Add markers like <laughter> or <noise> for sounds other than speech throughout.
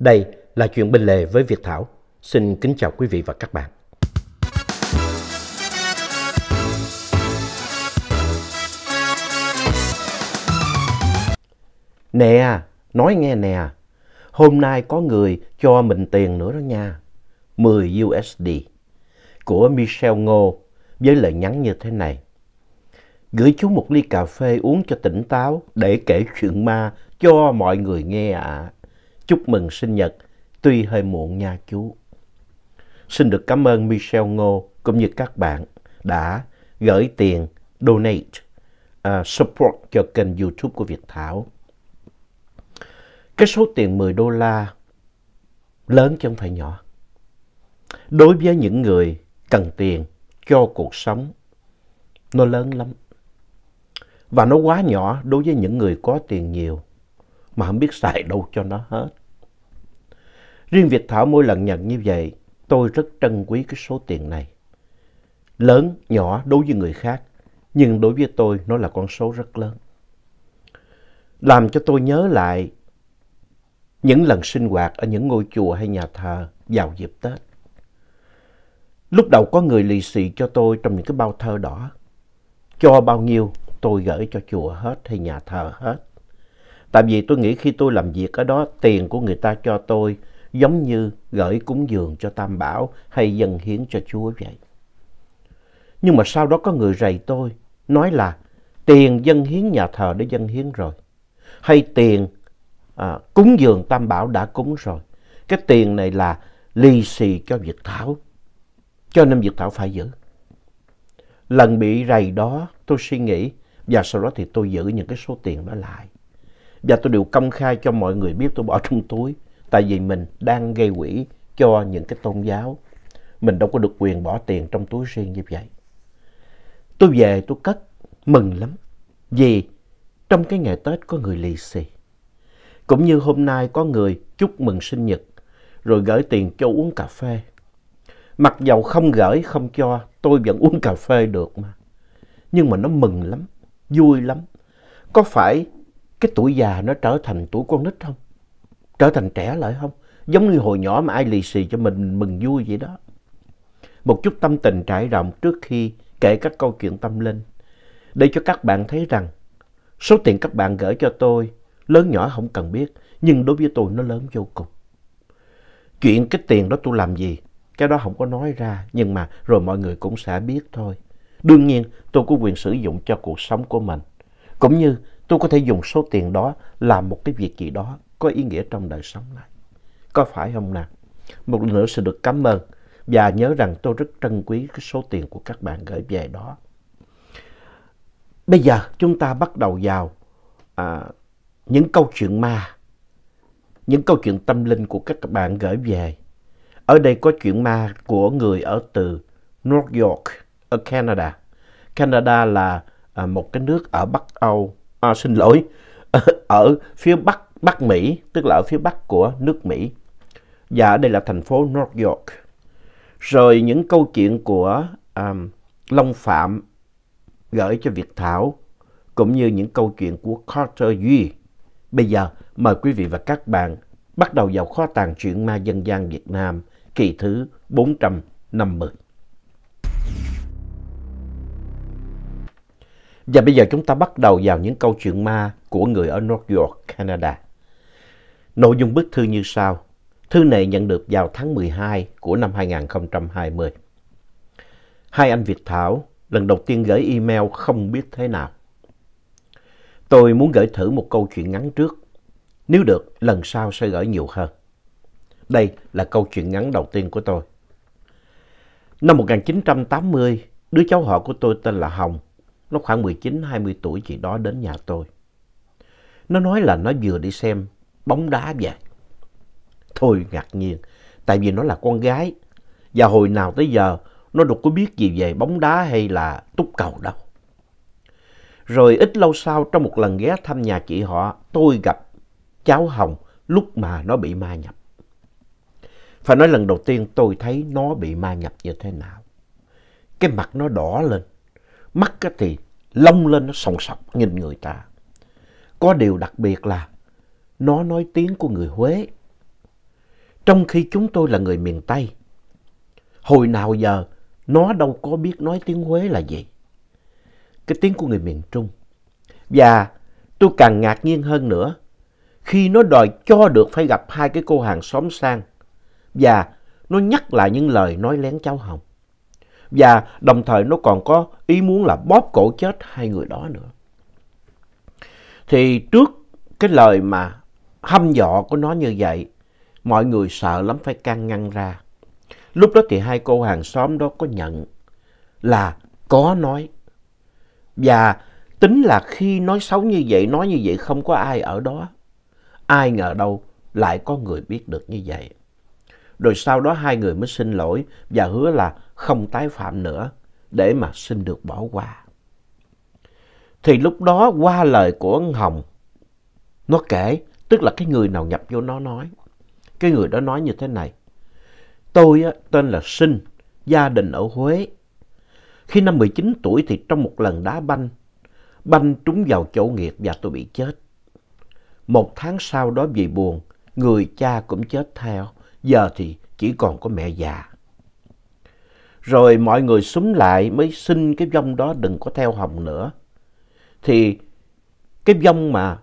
Đây là chuyện bên lề với Việt Thảo. Xin kính chào quý vị và các bạn. Nè, nói nghe nè, hôm nay có người cho mình tiền nữa đó nha, 10 USD của Michel Ngô với lời nhắn như thế này. Gửi chú một ly cà phê uống cho tỉnh táo để kể chuyện ma cho mọi người nghe ạ. À chúc mừng sinh nhật, tuy hơi muộn nha chú. Xin được cảm ơn Michelle Ngô cũng như các bạn đã gửi tiền donate, uh, support cho kênh YouTube của Việt Thảo. Cái số tiền 10 đô la lớn chứ không phải nhỏ. Đối với những người cần tiền cho cuộc sống, nó lớn lắm. Và nó quá nhỏ đối với những người có tiền nhiều mà không biết xài đâu cho nó hết. Riêng Việt Thảo mỗi lần nhận như vậy, tôi rất trân quý cái số tiền này. Lớn, nhỏ đối với người khác, nhưng đối với tôi nó là con số rất lớn. Làm cho tôi nhớ lại những lần sinh hoạt ở những ngôi chùa hay nhà thờ vào dịp Tết. Lúc đầu có người lì xì cho tôi trong những cái bao thơ đỏ. Cho bao nhiêu tôi gửi cho chùa hết hay nhà thờ hết. Tại vì tôi nghĩ khi tôi làm việc ở đó, tiền của người ta cho tôi giống như gửi cúng dường cho Tam Bảo hay dâng hiến cho Chúa vậy. Nhưng mà sau đó có người rầy tôi, nói là tiền dân hiến nhà thờ đã dân hiến rồi. Hay tiền à, cúng dường Tam Bảo đã cúng rồi. Cái tiền này là lì xì cho Việt Thảo. Cho nên Việt Thảo phải giữ. Lần bị rầy đó tôi suy nghĩ và sau đó thì tôi giữ những cái số tiền đó lại và tôi đều công khai cho mọi người biết tôi bỏ <laughs> trong túi tại vì mình đang gây quỹ cho những cái tôn giáo mình đâu có được quyền bỏ tiền trong túi riêng như vậy tôi về tôi cất mừng lắm vì trong cái ngày tết có người lì xì cũng như hôm nay có người chúc mừng sinh nhật rồi gửi tiền cho uống cà phê mặc dầu không gửi không cho tôi vẫn uống cà phê được mà nhưng mà nó mừng lắm vui lắm có phải cái tuổi già nó trở thành tuổi con nít không? Trở thành trẻ lại không? Giống như hồi nhỏ mà ai lì xì cho mình, mừng vui vậy đó. Một chút tâm tình trải rộng trước khi kể các câu chuyện tâm linh. Để cho các bạn thấy rằng số tiền các bạn gửi cho tôi lớn nhỏ không cần biết. Nhưng đối với tôi nó lớn vô cùng. Chuyện cái tiền đó tôi làm gì? Cái đó không có nói ra. Nhưng mà rồi mọi người cũng sẽ biết thôi. Đương nhiên tôi có quyền sử dụng cho cuộc sống của mình. Cũng như tôi có thể dùng số tiền đó làm một cái việc gì đó có ý nghĩa trong đời sống này. Có phải không nào? Một lần nữa xin được cảm ơn và nhớ rằng tôi rất trân quý cái số tiền của các bạn gửi về đó. Bây giờ chúng ta bắt đầu vào à, những câu chuyện ma, những câu chuyện tâm linh của các bạn gửi về. Ở đây có chuyện ma của người ở từ New York, ở Canada. Canada là à, một cái nước ở Bắc Âu à, xin lỗi <laughs> ở phía bắc Bắc Mỹ, tức là ở phía bắc của nước Mỹ. Và dạ, đây là thành phố New York. Rồi những câu chuyện của um, Long Phạm gửi cho Việt Thảo, cũng như những câu chuyện của Carter Duy. Bây giờ, mời quý vị và các bạn bắt đầu vào kho tàng truyện ma dân gian Việt Nam kỳ thứ bốn trăm năm mươi Và bây giờ chúng ta bắt đầu vào những câu chuyện ma của người ở North York, Canada. Nội dung bức thư như sau. Thư này nhận được vào tháng 12 của năm 2020. Hai anh Việt Thảo lần đầu tiên gửi email không biết thế nào. Tôi muốn gửi thử một câu chuyện ngắn trước. Nếu được, lần sau sẽ gửi nhiều hơn. Đây là câu chuyện ngắn đầu tiên của tôi. Năm 1980, đứa cháu họ của tôi tên là Hồng nó khoảng 19-20 tuổi chị đó đến nhà tôi. Nó nói là nó vừa đi xem bóng đá vậy. Thôi ngạc nhiên, tại vì nó là con gái. Và hồi nào tới giờ nó đâu có biết gì về bóng đá hay là túc cầu đâu. Rồi ít lâu sau trong một lần ghé thăm nhà chị họ, tôi gặp cháu Hồng lúc mà nó bị ma nhập. Phải nói lần đầu tiên tôi thấy nó bị ma nhập như thế nào. Cái mặt nó đỏ lên, mắt thì lông lên nó sòng sọc nhìn người ta. Có điều đặc biệt là nó nói tiếng của người Huế. Trong khi chúng tôi là người miền Tây, hồi nào giờ nó đâu có biết nói tiếng Huế là gì. Cái tiếng của người miền Trung. Và tôi càng ngạc nhiên hơn nữa khi nó đòi cho được phải gặp hai cái cô hàng xóm sang và nó nhắc lại những lời nói lén cháu Hồng. Và đồng thời nó còn có ý muốn là bóp cổ chết hai người đó nữa. Thì trước cái lời mà hăm dọ của nó như vậy, mọi người sợ lắm phải can ngăn ra. Lúc đó thì hai cô hàng xóm đó có nhận là có nói. Và tính là khi nói xấu như vậy, nói như vậy không có ai ở đó. Ai ngờ đâu lại có người biết được như vậy. Rồi sau đó hai người mới xin lỗi và hứa là không tái phạm nữa để mà xin được bỏ qua. Thì lúc đó qua lời của ông Hồng, nó kể, tức là cái người nào nhập vô nó nói. Cái người đó nói như thế này, tôi á, tên là Sinh, gia đình ở Huế. Khi năm 19 tuổi thì trong một lần đá banh, banh trúng vào chỗ nghiệp và tôi bị chết. Một tháng sau đó vì buồn, người cha cũng chết theo, giờ thì chỉ còn có mẹ già rồi mọi người súng lại mới xin cái vong đó đừng có theo hồng nữa. Thì cái vong mà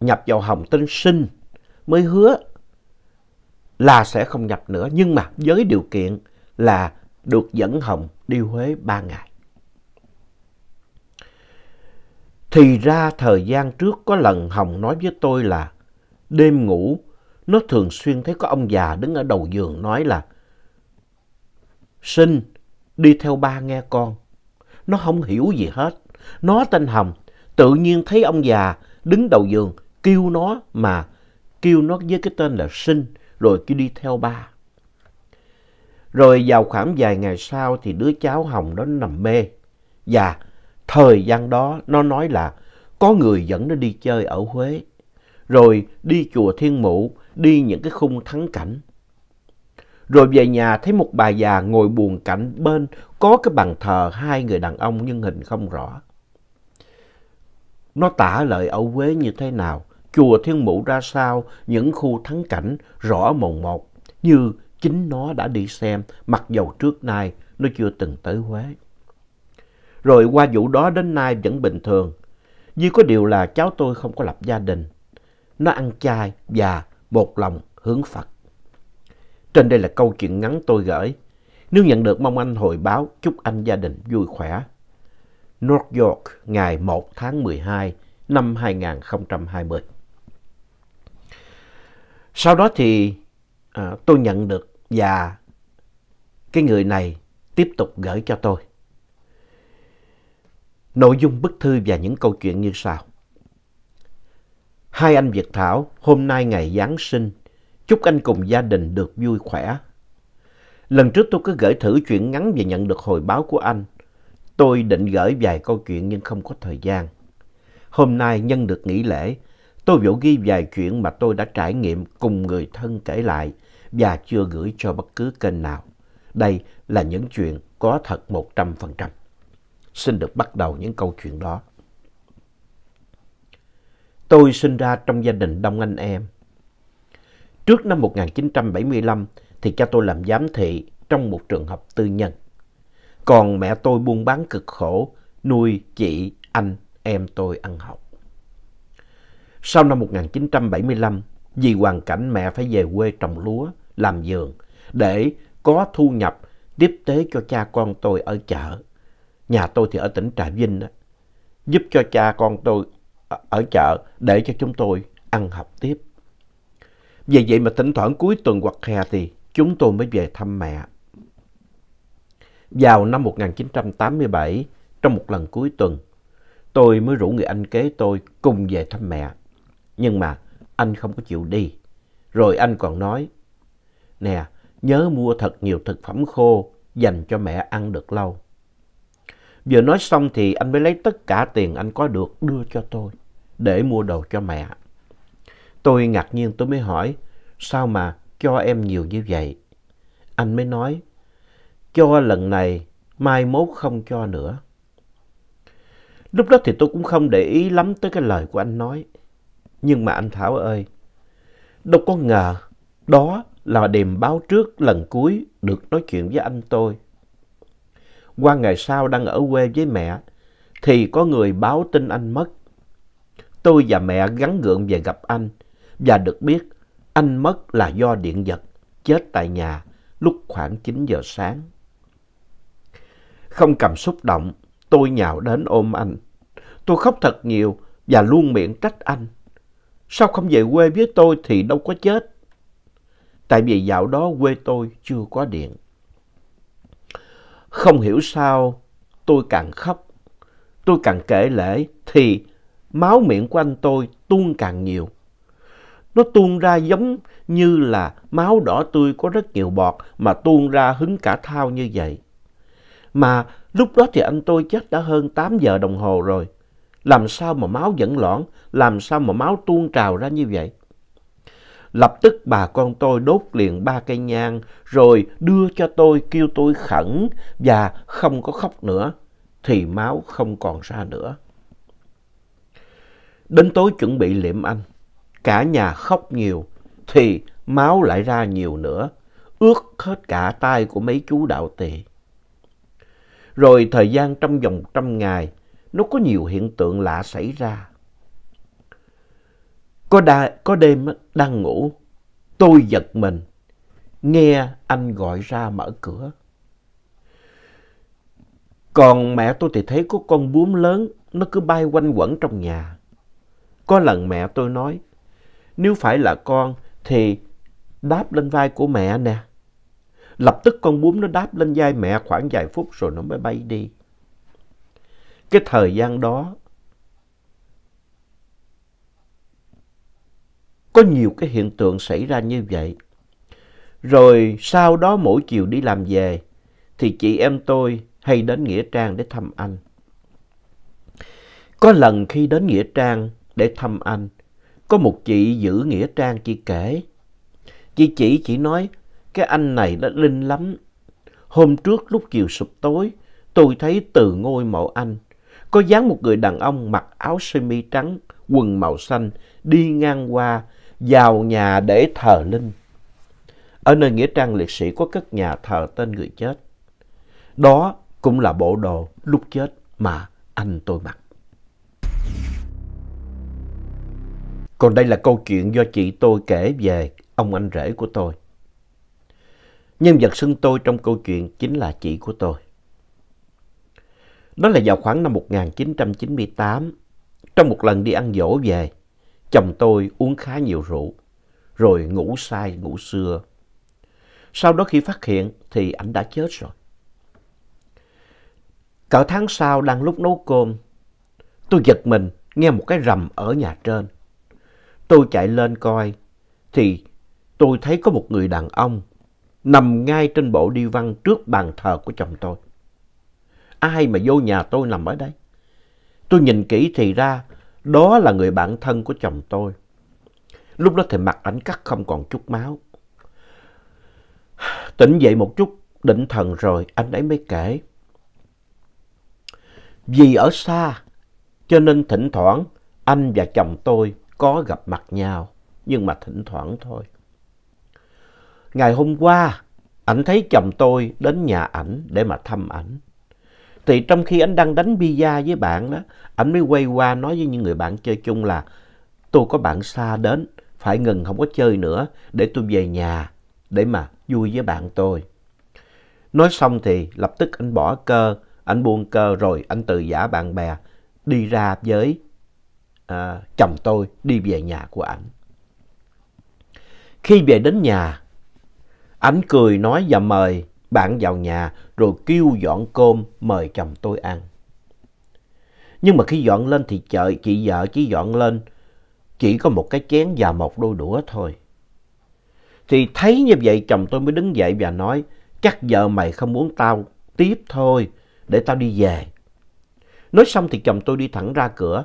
nhập vào hồng tên sinh mới hứa là sẽ không nhập nữa nhưng mà với điều kiện là được dẫn hồng đi Huế ba ngày. Thì ra thời gian trước có lần Hồng nói với tôi là đêm ngủ nó thường xuyên thấy có ông già đứng ở đầu giường nói là Sinh đi theo ba nghe con. Nó không hiểu gì hết. Nó tên Hồng, tự nhiên thấy ông già đứng đầu giường kêu nó mà kêu nó với cái tên là Sinh rồi cứ đi theo ba. Rồi vào khoảng vài ngày sau thì đứa cháu Hồng đó nằm mê. Và thời gian đó nó nói là có người dẫn nó đi chơi ở Huế. Rồi đi chùa Thiên Mụ, đi những cái khung thắng cảnh. Rồi về nhà thấy một bà già ngồi buồn cạnh bên có cái bàn thờ hai người đàn ông nhưng hình không rõ. Nó tả lời âu Quế như thế nào, chùa Thiên Mụ ra sao, những khu thắng cảnh rõ mồn một như chính nó đã đi xem mặc dầu trước nay nó chưa từng tới Huế. Rồi qua vụ đó đến nay vẫn bình thường. Duy có điều là cháu tôi không có lập gia đình. Nó ăn chay và một lòng hướng Phật. Trên đây là câu chuyện ngắn tôi gửi. Nếu nhận được mong anh hồi báo, chúc anh gia đình vui khỏe. North York, ngày 1 tháng 12 năm 2020. Sau đó thì à, tôi nhận được và cái người này tiếp tục gửi cho tôi. Nội dung bức thư và những câu chuyện như sau. Hai anh Việt Thảo, hôm nay ngày Giáng sinh, Chúc anh cùng gia đình được vui khỏe. Lần trước tôi có gửi thử chuyện ngắn và nhận được hồi báo của anh. Tôi định gửi vài câu chuyện nhưng không có thời gian. Hôm nay nhân được nghỉ lễ, tôi vỗ ghi vài chuyện mà tôi đã trải nghiệm cùng người thân kể lại và chưa gửi cho bất cứ kênh nào. Đây là những chuyện có thật 100%. Xin được bắt đầu những câu chuyện đó. Tôi sinh ra trong gia đình đông anh em. Trước năm 1975 thì cha tôi làm giám thị trong một trường học tư nhân. Còn mẹ tôi buôn bán cực khổ, nuôi chị, anh, em tôi ăn học. Sau năm 1975, vì hoàn cảnh mẹ phải về quê trồng lúa, làm vườn để có thu nhập tiếp tế cho cha con tôi ở chợ. Nhà tôi thì ở tỉnh Trà Vinh đó, giúp cho cha con tôi ở chợ để cho chúng tôi ăn học tiếp. Vì vậy mà thỉnh thoảng cuối tuần hoặc hè thì chúng tôi mới về thăm mẹ. Vào năm 1987, trong một lần cuối tuần, tôi mới rủ người anh kế tôi cùng về thăm mẹ. Nhưng mà anh không có chịu đi. Rồi anh còn nói, Nè, nhớ mua thật nhiều thực phẩm khô dành cho mẹ ăn được lâu. Vừa nói xong thì anh mới lấy tất cả tiền anh có được đưa cho tôi để mua đồ cho mẹ. Tôi ngạc nhiên tôi mới hỏi, sao mà cho em nhiều như vậy? Anh mới nói, cho lần này, mai mốt không cho nữa. Lúc đó thì tôi cũng không để ý lắm tới cái lời của anh nói. Nhưng mà anh Thảo ơi, đâu có ngờ đó là điểm báo trước lần cuối được nói chuyện với anh tôi. Qua ngày sau đang ở quê với mẹ, thì có người báo tin anh mất. Tôi và mẹ gắn gượng về gặp anh và được biết anh mất là do điện giật, chết tại nhà lúc khoảng 9 giờ sáng. Không cầm xúc động, tôi nhào đến ôm anh. Tôi khóc thật nhiều và luôn miệng trách anh. Sao không về quê với tôi thì đâu có chết. Tại vì dạo đó quê tôi chưa có điện. Không hiểu sao tôi càng khóc, tôi càng kể lễ thì máu miệng của anh tôi tuôn càng nhiều nó tuôn ra giống như là máu đỏ tươi có rất nhiều bọt mà tuôn ra hứng cả thao như vậy. Mà lúc đó thì anh tôi chết đã hơn 8 giờ đồng hồ rồi. Làm sao mà máu vẫn loãng, làm sao mà máu tuôn trào ra như vậy? Lập tức bà con tôi đốt liền ba cây nhang rồi đưa cho tôi kêu tôi khẩn và không có khóc nữa thì máu không còn ra nữa. Đến tối chuẩn bị liệm anh cả nhà khóc nhiều thì máu lại ra nhiều nữa, ướt hết cả tay của mấy chú đạo tỳ. Rồi thời gian trong vòng trăm ngày, nó có nhiều hiện tượng lạ xảy ra. Có, đa, có đêm đang ngủ, tôi giật mình, nghe anh gọi ra mở cửa. Còn mẹ tôi thì thấy có con bướm lớn, nó cứ bay quanh quẩn trong nhà. Có lần mẹ tôi nói, nếu phải là con thì đáp lên vai của mẹ nè. Lập tức con bướm nó đáp lên vai mẹ khoảng vài phút rồi nó mới bay đi. Cái thời gian đó có nhiều cái hiện tượng xảy ra như vậy. Rồi sau đó mỗi chiều đi làm về thì chị em tôi hay đến Nghĩa Trang để thăm anh. Có lần khi đến Nghĩa Trang để thăm anh có một chị giữ Nghĩa Trang chị kể. Chị chỉ chỉ nói cái anh này đã linh lắm. Hôm trước lúc chiều sụp tối tôi thấy từ ngôi mộ anh có dáng một người đàn ông mặc áo sơ mi trắng, quần màu xanh đi ngang qua vào nhà để thờ linh. Ở nơi Nghĩa Trang liệt sĩ có cất nhà thờ tên người chết. Đó cũng là bộ đồ lúc chết mà anh tôi mặc. Còn đây là câu chuyện do chị tôi kể về ông anh rể của tôi. Nhân vật xưng tôi trong câu chuyện chính là chị của tôi. Đó là vào khoảng năm 1998, trong một lần đi ăn dỗ về, chồng tôi uống khá nhiều rượu, rồi ngủ say ngủ xưa. Sau đó khi phát hiện thì anh đã chết rồi. Cỡ tháng sau đang lúc nấu cơm, tôi giật mình nghe một cái rầm ở nhà trên. Tôi chạy lên coi, thì tôi thấy có một người đàn ông nằm ngay trên bộ đi văn trước bàn thờ của chồng tôi. Ai mà vô nhà tôi nằm ở đây? Tôi nhìn kỹ thì ra đó là người bạn thân của chồng tôi. Lúc đó thì mặt ảnh cắt không còn chút máu. Tỉnh dậy một chút, định thần rồi, anh ấy mới kể. Vì ở xa, cho nên thỉnh thoảng anh và chồng tôi có gặp mặt nhau, nhưng mà thỉnh thoảng thôi. Ngày hôm qua, ảnh thấy chồng tôi đến nhà ảnh để mà thăm ảnh. Thì trong khi ảnh đang đánh pizza với bạn đó, ảnh mới quay qua nói với những người bạn chơi chung là tôi có bạn xa đến, phải ngừng không có chơi nữa để tôi về nhà để mà vui với bạn tôi. Nói xong thì lập tức anh bỏ cơ, anh buông cơ rồi anh từ giả bạn bè đi ra với à, chồng tôi đi về nhà của ảnh. Khi về đến nhà, ảnh cười nói và mời bạn vào nhà rồi kêu dọn cơm mời chồng tôi ăn. Nhưng mà khi dọn lên thì chợ chị vợ chỉ dọn lên chỉ có một cái chén và một đôi đũa thôi. Thì thấy như vậy chồng tôi mới đứng dậy và nói chắc vợ mày không muốn tao tiếp thôi để tao đi về. Nói xong thì chồng tôi đi thẳng ra cửa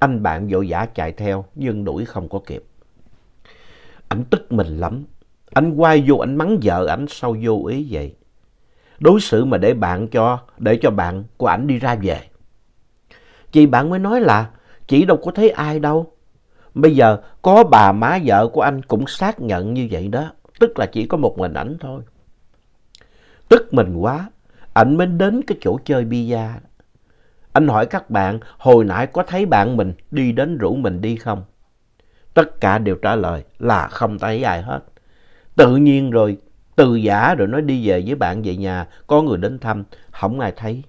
anh bạn vội vã chạy theo nhưng đuổi không có kịp. Anh tức mình lắm. Anh quay vô anh mắng vợ anh sao vô ý vậy. Đối xử mà để bạn cho, để cho bạn của anh đi ra về. Chị bạn mới nói là chị đâu có thấy ai đâu. Bây giờ có bà má vợ của anh cũng xác nhận như vậy đó. Tức là chỉ có một mình ảnh thôi. Tức mình quá, ảnh mới đến cái chỗ chơi bia anh hỏi các bạn hồi nãy có thấy bạn mình đi đến rủ mình đi không? Tất cả đều trả lời là không thấy ai hết. Tự nhiên rồi, từ giả rồi nói đi về với bạn về nhà, có người đến thăm, không ai thấy.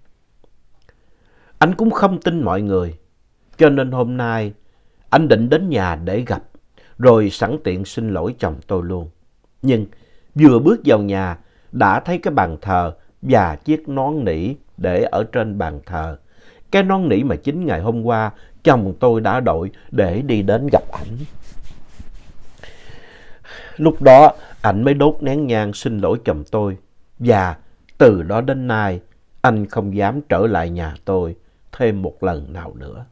Anh cũng không tin mọi người, cho nên hôm nay anh định đến nhà để gặp, rồi sẵn tiện xin lỗi chồng tôi luôn. Nhưng vừa bước vào nhà đã thấy cái bàn thờ và chiếc nón nỉ để ở trên bàn thờ cái non nỉ mà chính ngày hôm qua chồng tôi đã đội để đi đến gặp ảnh. Lúc đó ảnh mới đốt nén nhang xin lỗi chồng tôi. Và từ đó đến nay anh không dám trở lại nhà tôi thêm một lần nào nữa.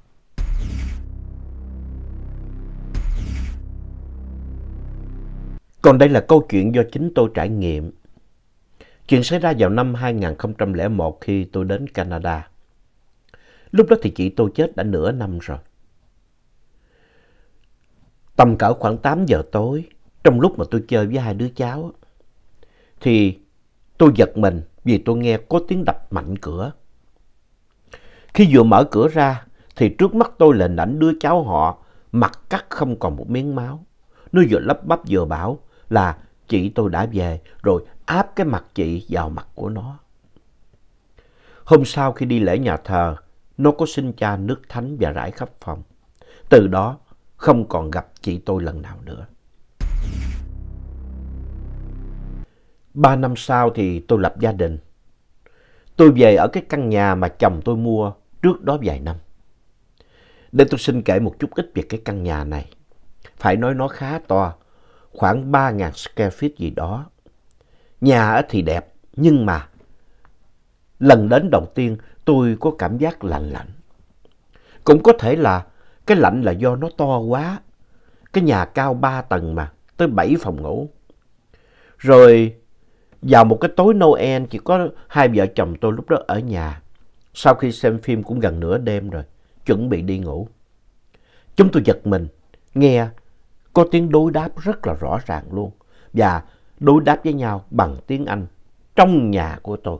Còn đây là câu chuyện do chính tôi trải nghiệm. Chuyện xảy ra vào năm 2001 khi tôi đến Canada. Lúc đó thì chị tôi chết đã nửa năm rồi. Tầm cỡ khoảng 8 giờ tối, trong lúc mà tôi chơi với hai đứa cháu, thì tôi giật mình vì tôi nghe có tiếng đập mạnh cửa. Khi vừa mở cửa ra, thì trước mắt tôi là ảnh đứa cháu họ, mặt cắt không còn một miếng máu. Nó vừa lấp bắp vừa bảo là chị tôi đã về rồi áp cái mặt chị vào mặt của nó. Hôm sau khi đi lễ nhà thờ nó có xin cha nước thánh và rải khắp phòng. Từ đó, không còn gặp chị tôi lần nào nữa. Ba năm sau thì tôi lập gia đình. Tôi về ở cái căn nhà mà chồng tôi mua trước đó vài năm. Để tôi xin kể một chút ít về cái căn nhà này. Phải nói nó khá to, khoảng 3.000 square feet gì đó. Nhà thì đẹp, nhưng mà lần đến đầu tiên tôi có cảm giác lạnh lạnh. Cũng có thể là cái lạnh là do nó to quá. Cái nhà cao 3 tầng mà, tới 7 phòng ngủ. Rồi vào một cái tối Noel chỉ có hai vợ chồng tôi lúc đó ở nhà. Sau khi xem phim cũng gần nửa đêm rồi, chuẩn bị đi ngủ. Chúng tôi giật mình, nghe có tiếng đối đáp rất là rõ ràng luôn. Và đối đáp với nhau bằng tiếng Anh trong nhà của tôi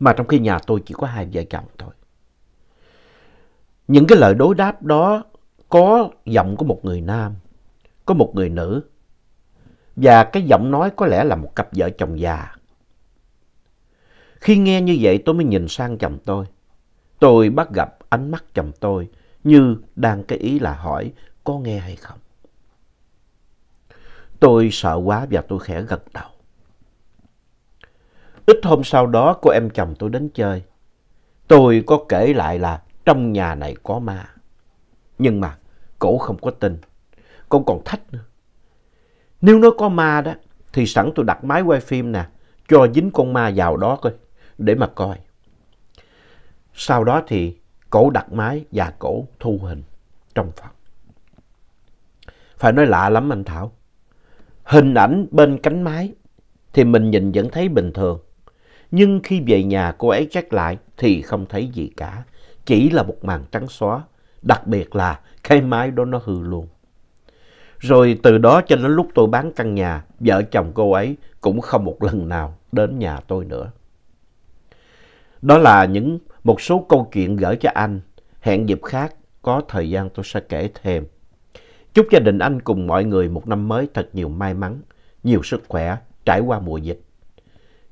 mà trong khi nhà tôi chỉ có hai vợ chồng thôi. Những cái lời đối đáp đó có giọng của một người nam, có một người nữ và cái giọng nói có lẽ là một cặp vợ chồng già. Khi nghe như vậy tôi mới nhìn sang chồng tôi. Tôi bắt gặp ánh mắt chồng tôi như đang cái ý là hỏi có nghe hay không. Tôi sợ quá và tôi khẽ gật đầu. Ít hôm sau đó cô em chồng tôi đến chơi. Tôi có kể lại là trong nhà này có ma. Nhưng mà cổ không có tin. Cổ còn thách nữa. Nếu nó có ma đó thì sẵn tôi đặt máy quay phim nè. Cho dính con ma vào đó coi. Để mà coi. Sau đó thì cổ đặt máy và cổ thu hình trong phòng. Phải nói lạ lắm anh Thảo. Hình ảnh bên cánh máy thì mình nhìn vẫn thấy bình thường. Nhưng khi về nhà cô ấy check lại thì không thấy gì cả. Chỉ là một màn trắng xóa. Đặc biệt là cái máy đó nó hư luôn. Rồi từ đó cho đến lúc tôi bán căn nhà, vợ chồng cô ấy cũng không một lần nào đến nhà tôi nữa. Đó là những một số câu chuyện gửi cho anh. Hẹn dịp khác, có thời gian tôi sẽ kể thêm. Chúc gia đình anh cùng mọi người một năm mới thật nhiều may mắn, nhiều sức khỏe, trải qua mùa dịch.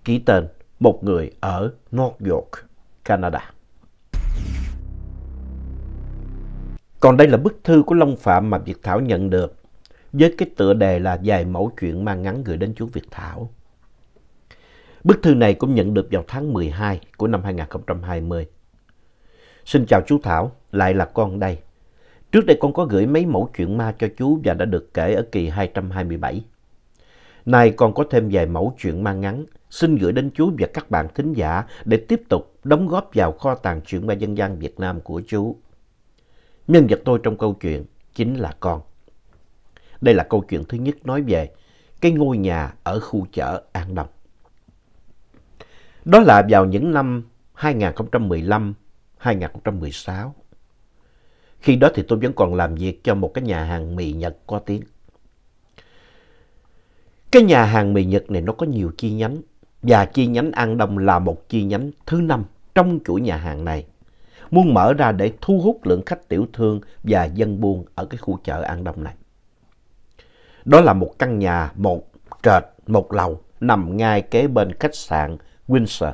Ký tên một người ở North York, Canada. Còn đây là bức thư của Long Phạm mà Việt Thảo nhận được với cái tựa đề là Dài mẫu chuyện mang ngắn gửi đến chú Việt Thảo. Bức thư này cũng nhận được vào tháng 12 của năm 2020. Xin chào chú Thảo, lại là con đây. Trước đây con có gửi mấy mẫu chuyện ma cho chú và đã được kể ở kỳ 227. Nay con có thêm vài mẫu chuyện ma ngắn xin gửi đến chú và các bạn thính giả để tiếp tục đóng góp vào kho tàng truyện ma dân gian Việt Nam của chú. Nhân vật tôi trong câu chuyện chính là con. Đây là câu chuyện thứ nhất nói về cái ngôi nhà ở khu chợ An Đông. Đó là vào những năm 2015-2016. Khi đó thì tôi vẫn còn làm việc cho một cái nhà hàng mì Nhật có tiếng. Cái nhà hàng mì Nhật này nó có nhiều chi nhánh và chi nhánh An Đông là một chi nhánh thứ năm trong chuỗi nhà hàng này. Muốn mở ra để thu hút lượng khách tiểu thương và dân buôn ở cái khu chợ An Đông này. Đó là một căn nhà, một trệt, một lầu nằm ngay kế bên khách sạn Windsor.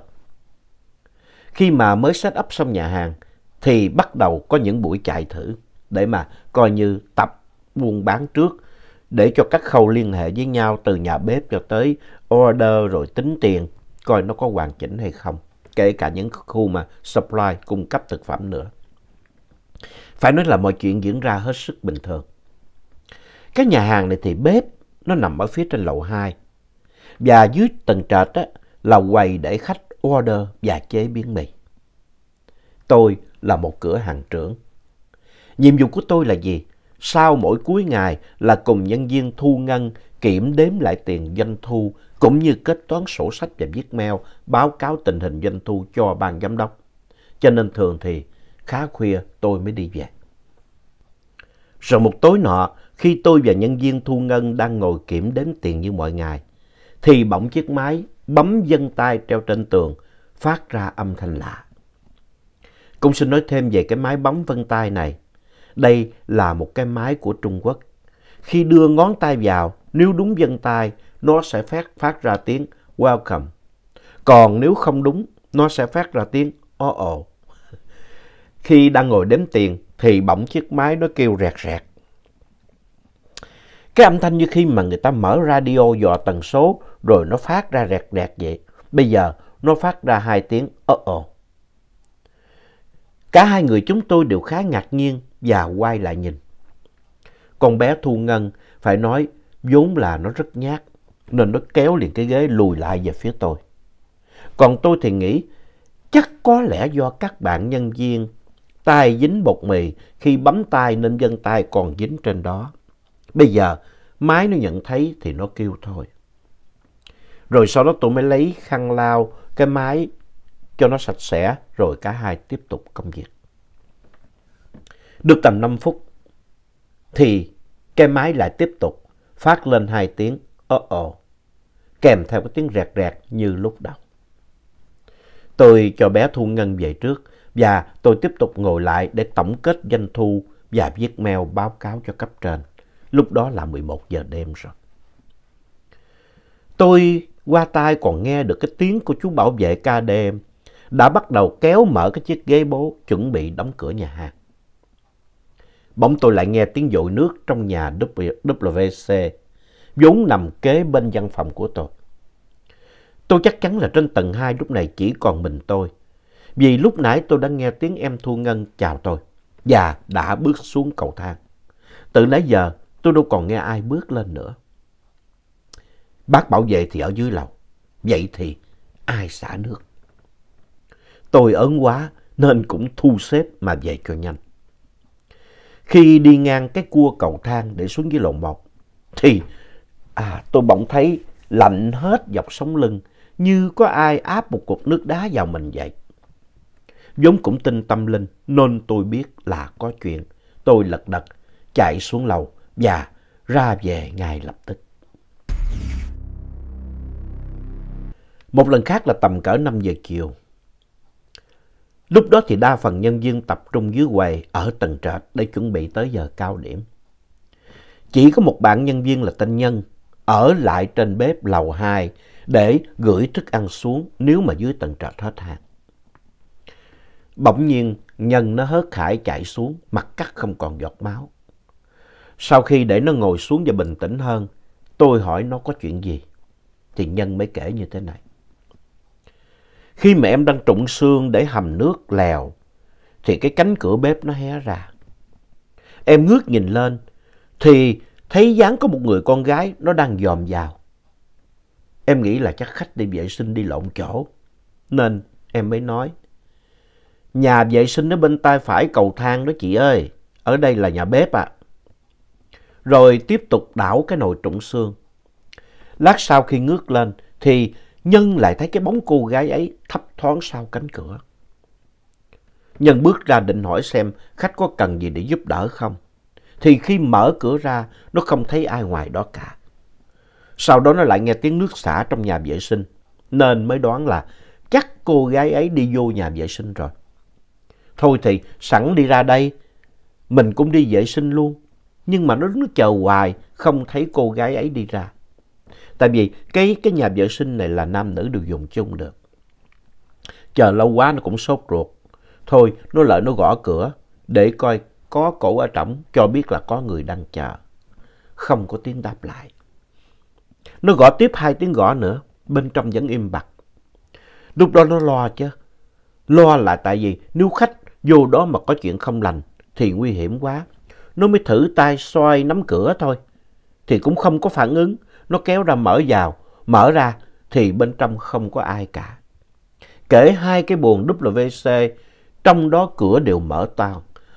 Khi mà mới set up xong nhà hàng thì bắt đầu có những buổi chạy thử để mà coi như tập buôn bán trước để cho các khâu liên hệ với nhau từ nhà bếp cho tới order rồi tính tiền coi nó có hoàn chỉnh hay không kể cả những khu mà supply cung cấp thực phẩm nữa phải nói là mọi chuyện diễn ra hết sức bình thường cái nhà hàng này thì bếp nó nằm ở phía trên lầu hai và dưới tầng trệt á, là quầy để khách order và chế biến mì tôi là một cửa hàng trưởng nhiệm vụ của tôi là gì sau mỗi cuối ngày là cùng nhân viên thu ngân kiểm đếm lại tiền doanh thu cũng như kết toán sổ sách và viết mail báo cáo tình hình doanh thu cho ban giám đốc. Cho nên thường thì khá khuya tôi mới đi về. Rồi một tối nọ, khi tôi và nhân viên thu ngân đang ngồi kiểm đếm tiền như mọi ngày, thì bỗng chiếc máy bấm dân tay treo trên tường phát ra âm thanh lạ. Cũng xin nói thêm về cái máy bấm vân tay này đây là một cái máy của Trung Quốc. Khi đưa ngón tay vào, nếu đúng vân tay, nó sẽ phát, phát ra tiếng welcome. Còn nếu không đúng, nó sẽ phát ra tiếng o oh, ồ. Oh. Khi đang ngồi đếm tiền, thì bỗng chiếc máy nó kêu rẹt rẹt. Cái âm thanh như khi mà người ta mở radio dò tần số rồi nó phát ra rẹt rẹt vậy. Bây giờ nó phát ra hai tiếng ồ oh. Cả hai người chúng tôi đều khá ngạc nhiên và quay lại nhìn. Con bé Thu Ngân phải nói vốn là nó rất nhát nên nó kéo liền cái ghế lùi lại về phía tôi. Còn tôi thì nghĩ chắc có lẽ do các bạn nhân viên tay dính bột mì khi bấm tay nên vân tay còn dính trên đó. Bây giờ máy nó nhận thấy thì nó kêu thôi. Rồi sau đó tôi mới lấy khăn lau cái máy cho nó sạch sẽ rồi cả hai tiếp tục công việc. Được tầm 5 phút thì cái máy lại tiếp tục phát lên hai tiếng ồ ồ kèm theo cái tiếng rẹt rẹt như lúc đầu. Tôi cho bé Thu Ngân về trước và tôi tiếp tục ngồi lại để tổng kết doanh thu và viết mail báo cáo cho cấp trên. Lúc đó là 11 giờ đêm rồi. Tôi qua tai còn nghe được cái tiếng của chú bảo vệ ca đêm đã bắt đầu kéo mở cái chiếc ghế bố chuẩn bị đóng cửa nhà hàng bỗng tôi lại nghe tiếng dội nước trong nhà WC, vốn nằm kế bên văn phòng của tôi. Tôi chắc chắn là trên tầng 2 lúc này chỉ còn mình tôi, vì lúc nãy tôi đã nghe tiếng em Thu Ngân chào tôi và đã bước xuống cầu thang. Từ nãy giờ tôi đâu còn nghe ai bước lên nữa. Bác bảo vệ thì ở dưới lầu, vậy thì ai xả nước? Tôi ớn quá nên cũng thu xếp mà về cho nhanh. Khi đi ngang cái cua cầu thang để xuống dưới lầu 1 thì à, tôi bỗng thấy lạnh hết dọc sống lưng như có ai áp một cục nước đá vào mình vậy. Vốn cũng tin tâm linh nên tôi biết là có chuyện. Tôi lật đật chạy xuống lầu và ra về ngay lập tức. Một lần khác là tầm cỡ năm giờ chiều, Lúc đó thì đa phần nhân viên tập trung dưới quầy ở tầng trệt để chuẩn bị tới giờ cao điểm. Chỉ có một bạn nhân viên là tên Nhân ở lại trên bếp lầu 2 để gửi thức ăn xuống nếu mà dưới tầng trệt hết hàng. Bỗng nhiên Nhân nó hớt khải chạy xuống, mặt cắt không còn giọt máu. Sau khi để nó ngồi xuống và bình tĩnh hơn, tôi hỏi nó có chuyện gì. Thì Nhân mới kể như thế này. Khi mà em đang trụng xương để hầm nước lèo, thì cái cánh cửa bếp nó hé ra. Em ngước nhìn lên, thì thấy dáng có một người con gái nó đang dòm vào. Em nghĩ là chắc khách đi vệ sinh đi lộn chỗ, nên em mới nói. Nhà vệ sinh ở bên tay phải cầu thang đó chị ơi, ở đây là nhà bếp ạ. Rồi tiếp tục đảo cái nồi trụng xương. Lát sau khi ngước lên thì Nhân lại thấy cái bóng cô gái ấy thấp thoáng sau cánh cửa. Nhân bước ra định hỏi xem khách có cần gì để giúp đỡ không. Thì khi mở cửa ra, nó không thấy ai ngoài đó cả. Sau đó nó lại nghe tiếng nước xả trong nhà vệ sinh, nên mới đoán là chắc cô gái ấy đi vô nhà vệ sinh rồi. Thôi thì sẵn đi ra đây, mình cũng đi vệ sinh luôn. Nhưng mà nó đứng chờ hoài, không thấy cô gái ấy đi ra. Tại vì cái cái nhà vệ sinh này là nam nữ đều dùng chung được. Chờ lâu quá nó cũng sốt ruột. Thôi, nó lại nó gõ cửa để coi có cổ ở trong cho biết là có người đang chờ. Không có tiếng đáp lại. Nó gõ tiếp hai tiếng gõ nữa, bên trong vẫn im bặt. Lúc đó nó lo chứ. Lo là tại vì nếu khách vô đó mà có chuyện không lành thì nguy hiểm quá. Nó mới thử tay xoay nắm cửa thôi. Thì cũng không có phản ứng nó kéo ra mở vào, mở ra thì bên trong không có ai cả. Kể hai cái buồng WC, trong đó cửa đều mở toan.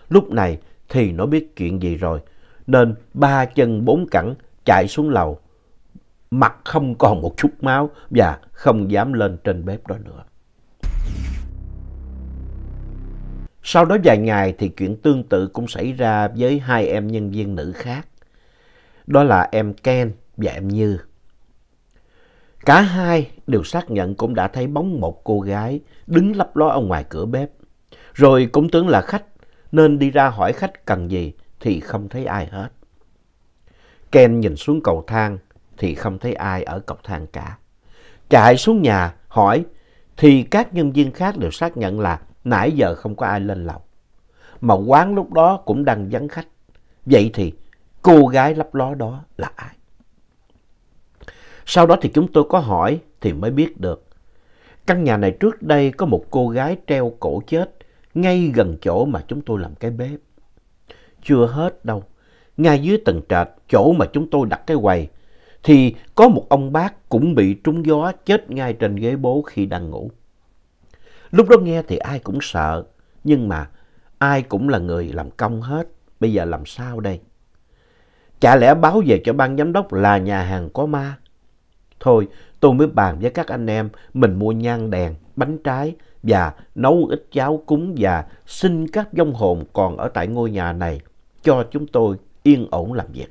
Lúc này thì nó biết chuyện gì rồi, nên ba chân bốn cẳng chạy xuống lầu, mặt không còn một chút máu và không dám lên trên bếp đó nữa. Sau đó vài ngày thì chuyện tương tự cũng xảy ra với hai em nhân viên nữ khác. Đó là em Ken và em Như. Cả hai đều xác nhận cũng đã thấy bóng một cô gái đứng lấp ló ở ngoài cửa bếp. Rồi cũng tưởng là khách nên đi ra hỏi khách cần gì thì không thấy ai hết. Ken nhìn xuống cầu thang thì không thấy ai ở cầu thang cả. Chạy xuống nhà hỏi thì các nhân viên khác đều xác nhận là nãy giờ không có ai lên lầu. Mà quán lúc đó cũng đang vắng khách. Vậy thì cô gái lấp ló đó là ai? Sau đó thì chúng tôi có hỏi thì mới biết được. Căn nhà này trước đây có một cô gái treo cổ chết ngay gần chỗ mà chúng tôi làm cái bếp. Chưa hết đâu. Ngay dưới tầng trệt, chỗ mà chúng tôi đặt cái quầy, thì có một ông bác cũng bị trúng gió chết ngay trên ghế bố khi đang ngủ. Lúc đó nghe thì ai cũng sợ, nhưng mà ai cũng là người làm công hết, bây giờ làm sao đây? Chả lẽ báo về cho ban giám đốc là nhà hàng có ma? Thôi, tôi mới bàn với các anh em mình mua nhang đèn, bánh trái và nấu ít cháo cúng và xin các vong hồn còn ở tại ngôi nhà này cho chúng tôi yên ổn làm việc.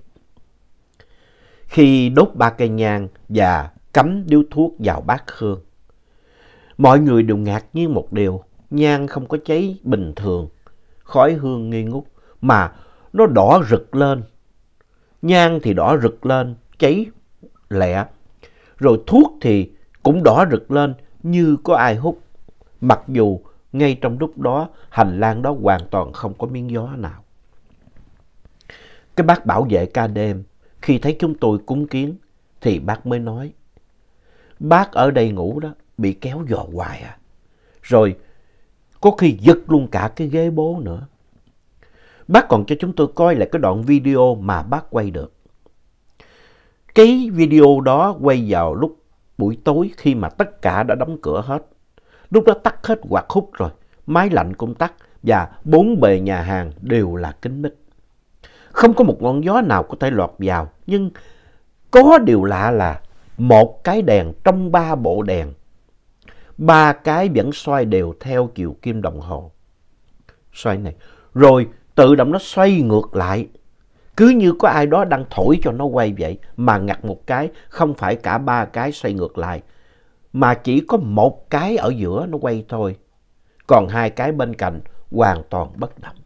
Khi đốt ba cây nhang và cắm điếu thuốc vào bát hương, mọi người đều ngạc nhiên một điều, nhang không có cháy bình thường, khói hương nghi ngút mà nó đỏ rực lên. Nhang thì đỏ rực lên, cháy lẹ rồi thuốc thì cũng đỏ rực lên như có ai hút. Mặc dù ngay trong lúc đó hành lang đó hoàn toàn không có miếng gió nào. Cái bác bảo vệ ca đêm khi thấy chúng tôi cúng kiến thì bác mới nói bác ở đây ngủ đó bị kéo dò hoài à. Rồi có khi giật luôn cả cái ghế bố nữa. Bác còn cho chúng tôi coi lại cái đoạn video mà bác quay được. Cái video đó quay vào lúc buổi tối khi mà tất cả đã đóng cửa hết. Lúc đó tắt hết quạt hút rồi, máy lạnh cũng tắt và bốn bề nhà hàng đều là kính mít. Không có một ngọn gió nào có thể lọt vào, nhưng có điều lạ là một cái đèn trong ba bộ đèn, ba cái vẫn xoay đều theo chiều kim đồng hồ. Xoay này, rồi tự động nó xoay ngược lại cứ như có ai đó đang thổi cho nó quay vậy, mà ngặt một cái, không phải cả ba cái xoay ngược lại, mà chỉ có một cái ở giữa nó quay thôi. Còn hai cái bên cạnh hoàn toàn bất động.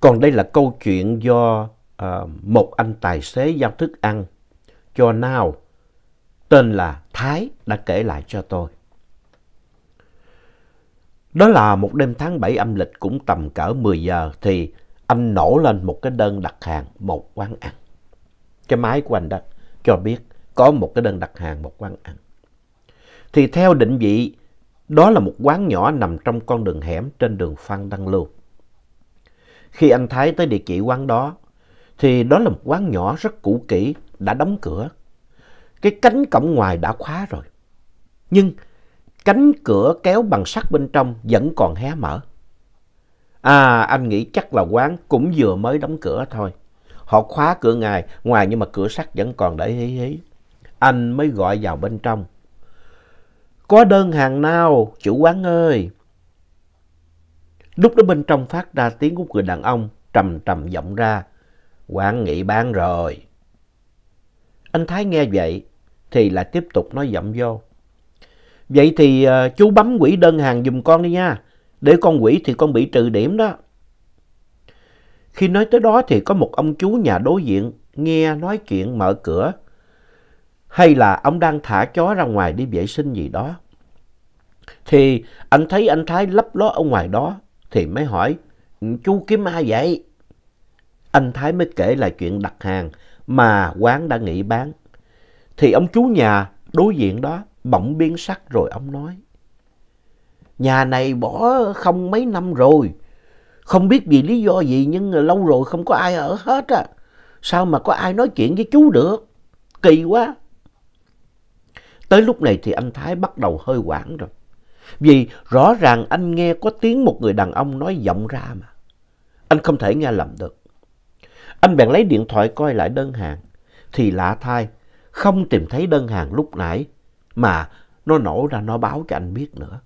Còn đây là câu chuyện do uh, một anh tài xế giao thức ăn cho Nào tên là Thái đã kể lại cho tôi. Đó là một đêm tháng 7 âm lịch cũng tầm cỡ 10 giờ thì anh nổ lên một cái đơn đặt hàng một quán ăn. Cái máy của anh đó cho biết có một cái đơn đặt hàng một quán ăn. Thì theo định vị, đó là một quán nhỏ nằm trong con đường hẻm trên đường Phan Đăng Lưu. Khi anh Thái tới địa chỉ quán đó, thì đó là một quán nhỏ rất cũ kỹ, đã đóng cửa. Cái cánh cổng ngoài đã khóa rồi. Nhưng Cánh cửa kéo bằng sắt bên trong vẫn còn hé mở. À, anh nghĩ chắc là quán cũng vừa mới đóng cửa thôi. Họ khóa cửa ngài, ngoài nhưng mà cửa sắt vẫn còn để hí hí. Anh mới gọi vào bên trong. Có đơn hàng nào, chủ quán ơi? Lúc đó bên trong phát ra tiếng của người đàn ông trầm trầm giọng ra. Quán nghỉ bán rồi. Anh Thái nghe vậy thì lại tiếp tục nói giọng vô. Vậy thì uh, chú bấm quỹ đơn hàng dùm con đi nha. Để con quỹ thì con bị trừ điểm đó. Khi nói tới đó thì có một ông chú nhà đối diện nghe nói chuyện mở cửa. Hay là ông đang thả chó ra ngoài đi vệ sinh gì đó. Thì anh thấy anh Thái lấp ló ở ngoài đó thì mới hỏi ừ, chú kiếm ai vậy? Anh Thái mới kể lại chuyện đặt hàng mà quán đã nghỉ bán. Thì ông chú nhà đối diện đó bỗng biến sắc rồi ông nói. Nhà này bỏ không mấy năm rồi. Không biết vì lý do gì nhưng lâu rồi không có ai ở hết á. Sao mà có ai nói chuyện với chú được? Kỳ quá. Tới lúc này thì anh Thái bắt đầu hơi hoảng rồi. Vì rõ ràng anh nghe có tiếng một người đàn ông nói giọng ra mà. Anh không thể nghe lầm được. Anh bèn lấy điện thoại coi lại đơn hàng. Thì lạ thay, không tìm thấy đơn hàng lúc nãy mà nó nổ ra nó báo cho anh biết nữa.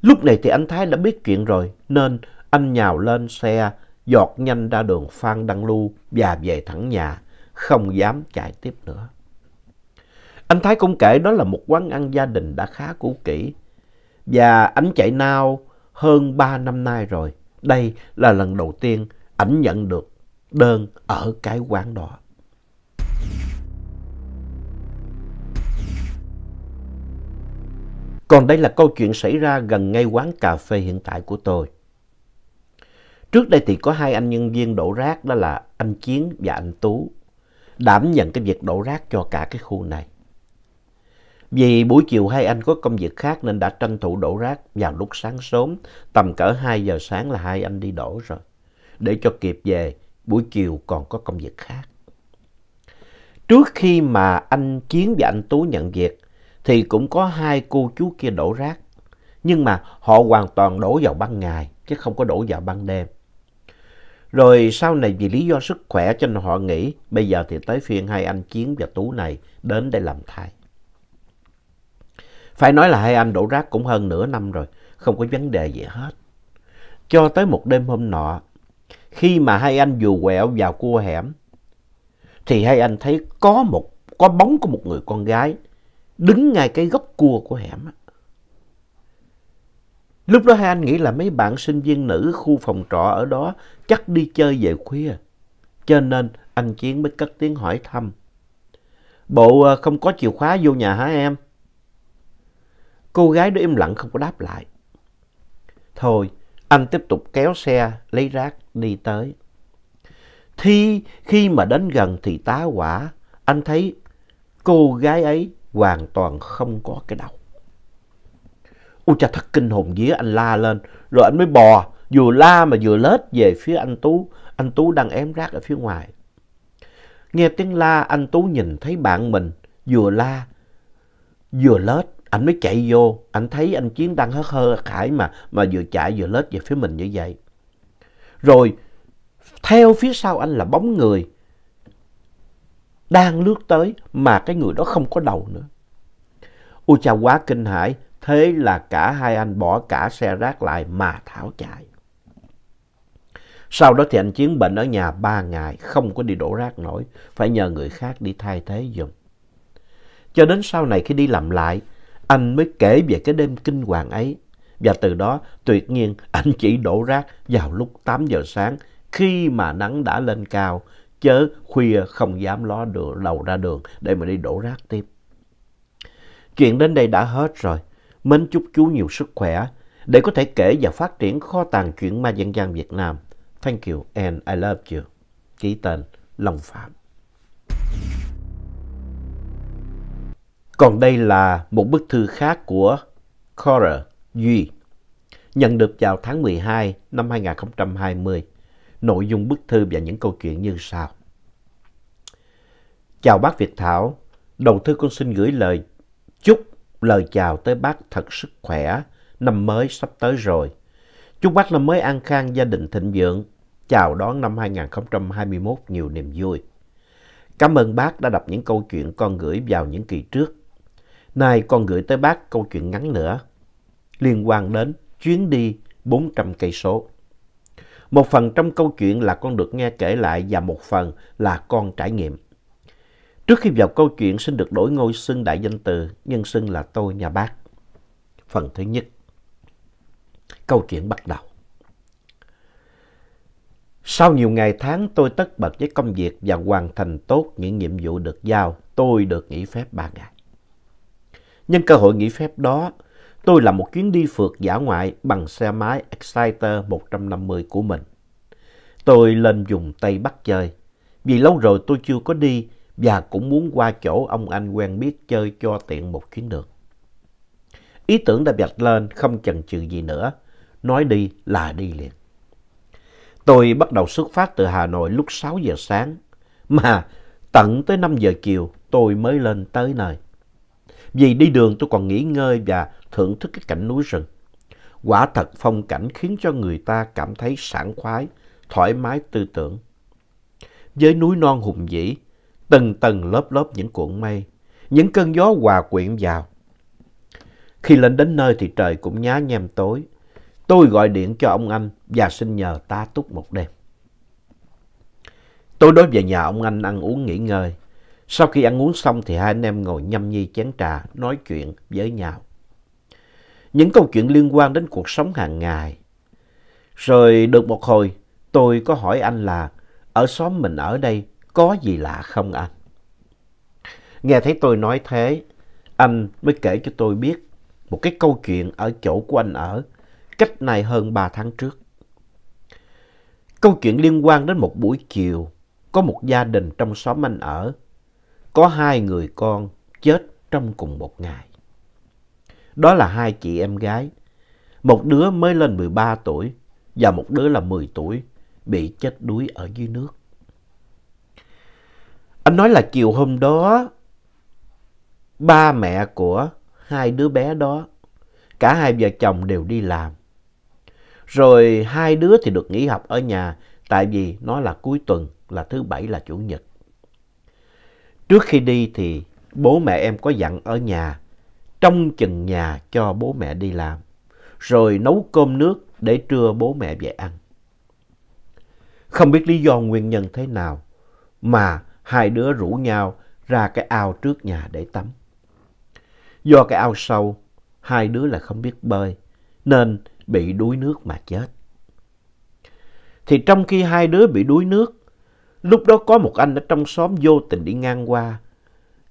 Lúc này thì anh Thái đã biết chuyện rồi nên anh nhào lên xe giọt nhanh ra đường Phan Đăng Lưu và về thẳng nhà, không dám chạy tiếp nữa. Anh Thái cũng kể đó là một quán ăn gia đình đã khá cũ kỹ và anh chạy nao hơn 3 năm nay rồi. Đây là lần đầu tiên anh nhận được đơn ở cái quán đó. Còn đây là câu chuyện xảy ra gần ngay quán cà phê hiện tại của tôi. Trước đây thì có hai anh nhân viên đổ rác đó là anh Chiến và anh Tú đảm nhận cái việc đổ rác cho cả cái khu này. Vì buổi chiều hai anh có công việc khác nên đã tranh thủ đổ rác vào lúc sáng sớm, tầm cỡ 2 giờ sáng là hai anh đi đổ rồi, để cho kịp về, buổi chiều còn có công việc khác. Trước khi mà anh Chiến và anh Tú nhận việc, thì cũng có hai cô chú kia đổ rác. Nhưng mà họ hoàn toàn đổ vào ban ngày chứ không có đổ vào ban đêm. Rồi sau này vì lý do sức khỏe cho nên họ nghỉ bây giờ thì tới phiên hai anh Chiến và Tú này đến để làm thay. Phải nói là hai anh đổ rác cũng hơn nửa năm rồi, không có vấn đề gì hết. Cho tới một đêm hôm nọ, khi mà hai anh dù quẹo vào cua hẻm, thì hai anh thấy có một có bóng của một người con gái đứng ngay cái góc cua của hẻm. Lúc đó hai anh nghĩ là mấy bạn sinh viên nữ khu phòng trọ ở đó chắc đi chơi về khuya. Cho nên anh Chiến mới cất tiếng hỏi thăm. Bộ à, không có chìa khóa vô nhà hả em? Cô gái đó im lặng không có đáp lại. Thôi, anh tiếp tục kéo xe lấy rác đi tới. Thì khi mà đến gần thì tá quả, anh thấy cô gái ấy hoàn toàn không có cái đầu. Ôi cha thật kinh hồn vía anh la lên, rồi anh mới bò, vừa la mà vừa lết về phía anh Tú. Anh Tú đang ém rác ở phía ngoài. Nghe tiếng la, anh Tú nhìn thấy bạn mình vừa la, vừa lết. Anh mới chạy vô, anh thấy anh Chiến đang hớt hơ khải mà, mà vừa chạy vừa lết về phía mình như vậy. Rồi, theo phía sau anh là bóng người, đang lướt tới mà cái người đó không có đầu nữa. Ôi cha quá kinh hãi, thế là cả hai anh bỏ cả xe rác lại mà tháo chạy. Sau đó thì anh Chiến bệnh ở nhà ba ngày, không có đi đổ rác nổi, phải nhờ người khác đi thay thế giùm. Cho đến sau này khi đi làm lại, anh mới kể về cái đêm kinh hoàng ấy. Và từ đó, tuyệt nhiên, anh chỉ đổ rác vào lúc 8 giờ sáng khi mà nắng đã lên cao chớ khuya không dám ló đường, đầu ra đường để mà đi đổ rác tiếp. Chuyện đến đây đã hết rồi. Mến chúc chú nhiều sức khỏe để có thể kể và phát triển kho tàng chuyện ma dân gian Việt Nam. Thank you and I love you. Ký tên Long Phạm. Còn đây là một bức thư khác của Cora Duy nhận được vào tháng 12 năm 2020 nội dung bức thư và những câu chuyện như sau. Chào bác Việt Thảo, đầu thư con xin gửi lời chúc, lời chào tới bác thật sức khỏe, năm mới sắp tới rồi. Chúc bác năm mới an khang, gia đình thịnh vượng, chào đón năm 2021 nhiều niềm vui. Cảm ơn bác đã đọc những câu chuyện con gửi vào những kỳ trước. Nay con gửi tới bác câu chuyện ngắn nữa, liên quan đến chuyến đi 400 cây số. Một phần trong câu chuyện là con được nghe kể lại và một phần là con trải nghiệm. Trước khi vào câu chuyện xin được đổi ngôi xưng đại danh từ, nhân xưng là tôi nhà bác. Phần thứ nhất. Câu chuyện bắt đầu. Sau nhiều ngày tháng tôi tất bật với công việc và hoàn thành tốt những nhiệm vụ được giao, tôi được nghỉ phép ba ngày. Nhân cơ hội nghỉ phép đó, tôi làm một chuyến đi phượt giả ngoại bằng xe máy Exciter 150 của mình. Tôi lên vùng Tây Bắc chơi, vì lâu rồi tôi chưa có đi và cũng muốn qua chỗ ông anh quen biết chơi cho tiện một chuyến đường Ý tưởng đã vạch lên không chần chừ gì nữa, nói đi là đi liền. Tôi bắt đầu xuất phát từ Hà Nội lúc 6 giờ sáng, mà tận tới 5 giờ chiều tôi mới lên tới nơi. Vì đi đường tôi còn nghỉ ngơi và thưởng thức cái cảnh núi rừng. Quả thật phong cảnh khiến cho người ta cảm thấy sảng khoái, thoải mái tư tưởng. Với núi non hùng vĩ, từng tầng lớp lớp những cuộn mây, những cơn gió hòa quyện vào. Khi lên đến nơi thì trời cũng nhá nhem tối. Tôi gọi điện cho ông anh và xin nhờ ta túc một đêm. Tôi đối về nhà ông anh ăn uống nghỉ ngơi. Sau khi ăn uống xong thì hai anh em ngồi nhâm nhi chén trà nói chuyện với nhau. Những câu chuyện liên quan đến cuộc sống hàng ngày. Rồi được một hồi tôi có hỏi anh là ở xóm mình ở đây có gì lạ không anh? Nghe thấy tôi nói thế, anh mới kể cho tôi biết một cái câu chuyện ở chỗ của anh ở cách này hơn 3 tháng trước. Câu chuyện liên quan đến một buổi chiều, có một gia đình trong xóm anh ở có hai người con chết trong cùng một ngày. Đó là hai chị em gái, một đứa mới lên 13 tuổi và một đứa là 10 tuổi bị chết đuối ở dưới nước. Anh nói là chiều hôm đó, ba mẹ của hai đứa bé đó, cả hai vợ chồng đều đi làm. Rồi hai đứa thì được nghỉ học ở nhà tại vì nó là cuối tuần, là thứ bảy là chủ nhật. Trước khi đi thì bố mẹ em có dặn ở nhà, trong chừng nhà cho bố mẹ đi làm, rồi nấu cơm nước để trưa bố mẹ về ăn. Không biết lý do nguyên nhân thế nào mà hai đứa rủ nhau ra cái ao trước nhà để tắm. Do cái ao sâu, hai đứa là không biết bơi, nên bị đuối nước mà chết. Thì trong khi hai đứa bị đuối nước, Lúc đó có một anh ở trong xóm vô tình đi ngang qua,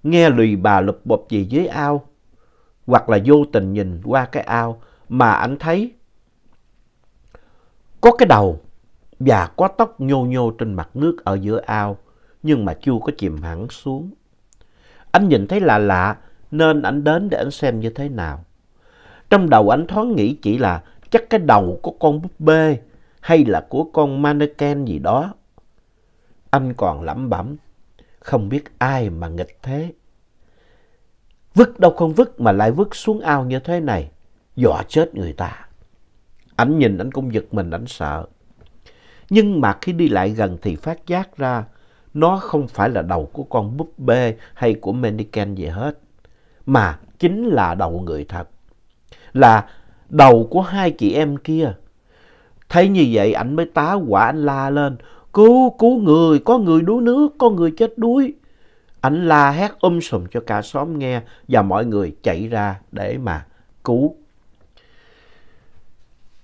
nghe lùi bà lụp bộp gì dưới ao, hoặc là vô tình nhìn qua cái ao mà anh thấy có cái đầu và có tóc nhô nhô trên mặt nước ở giữa ao, nhưng mà chưa có chìm hẳn xuống. Anh nhìn thấy lạ lạ, nên anh đến để anh xem như thế nào. Trong đầu anh thoáng nghĩ chỉ là chắc cái đầu của con búp bê hay là của con mannequin gì đó. Anh còn lẩm bẩm, không biết ai mà nghịch thế. Vứt đâu không vứt mà lại vứt xuống ao như thế này, dọa chết người ta. Anh nhìn anh cũng giật mình, anh sợ. Nhưng mà khi đi lại gần thì phát giác ra, nó không phải là đầu của con búp bê hay của mannequin gì hết, mà chính là đầu người thật. Là đầu của hai chị em kia. Thấy như vậy anh mới tá quả anh la lên, cứu, cứu người, có người đuối nước, có người chết đuối. Anh la hét um sùm cho cả xóm nghe và mọi người chạy ra để mà cứu.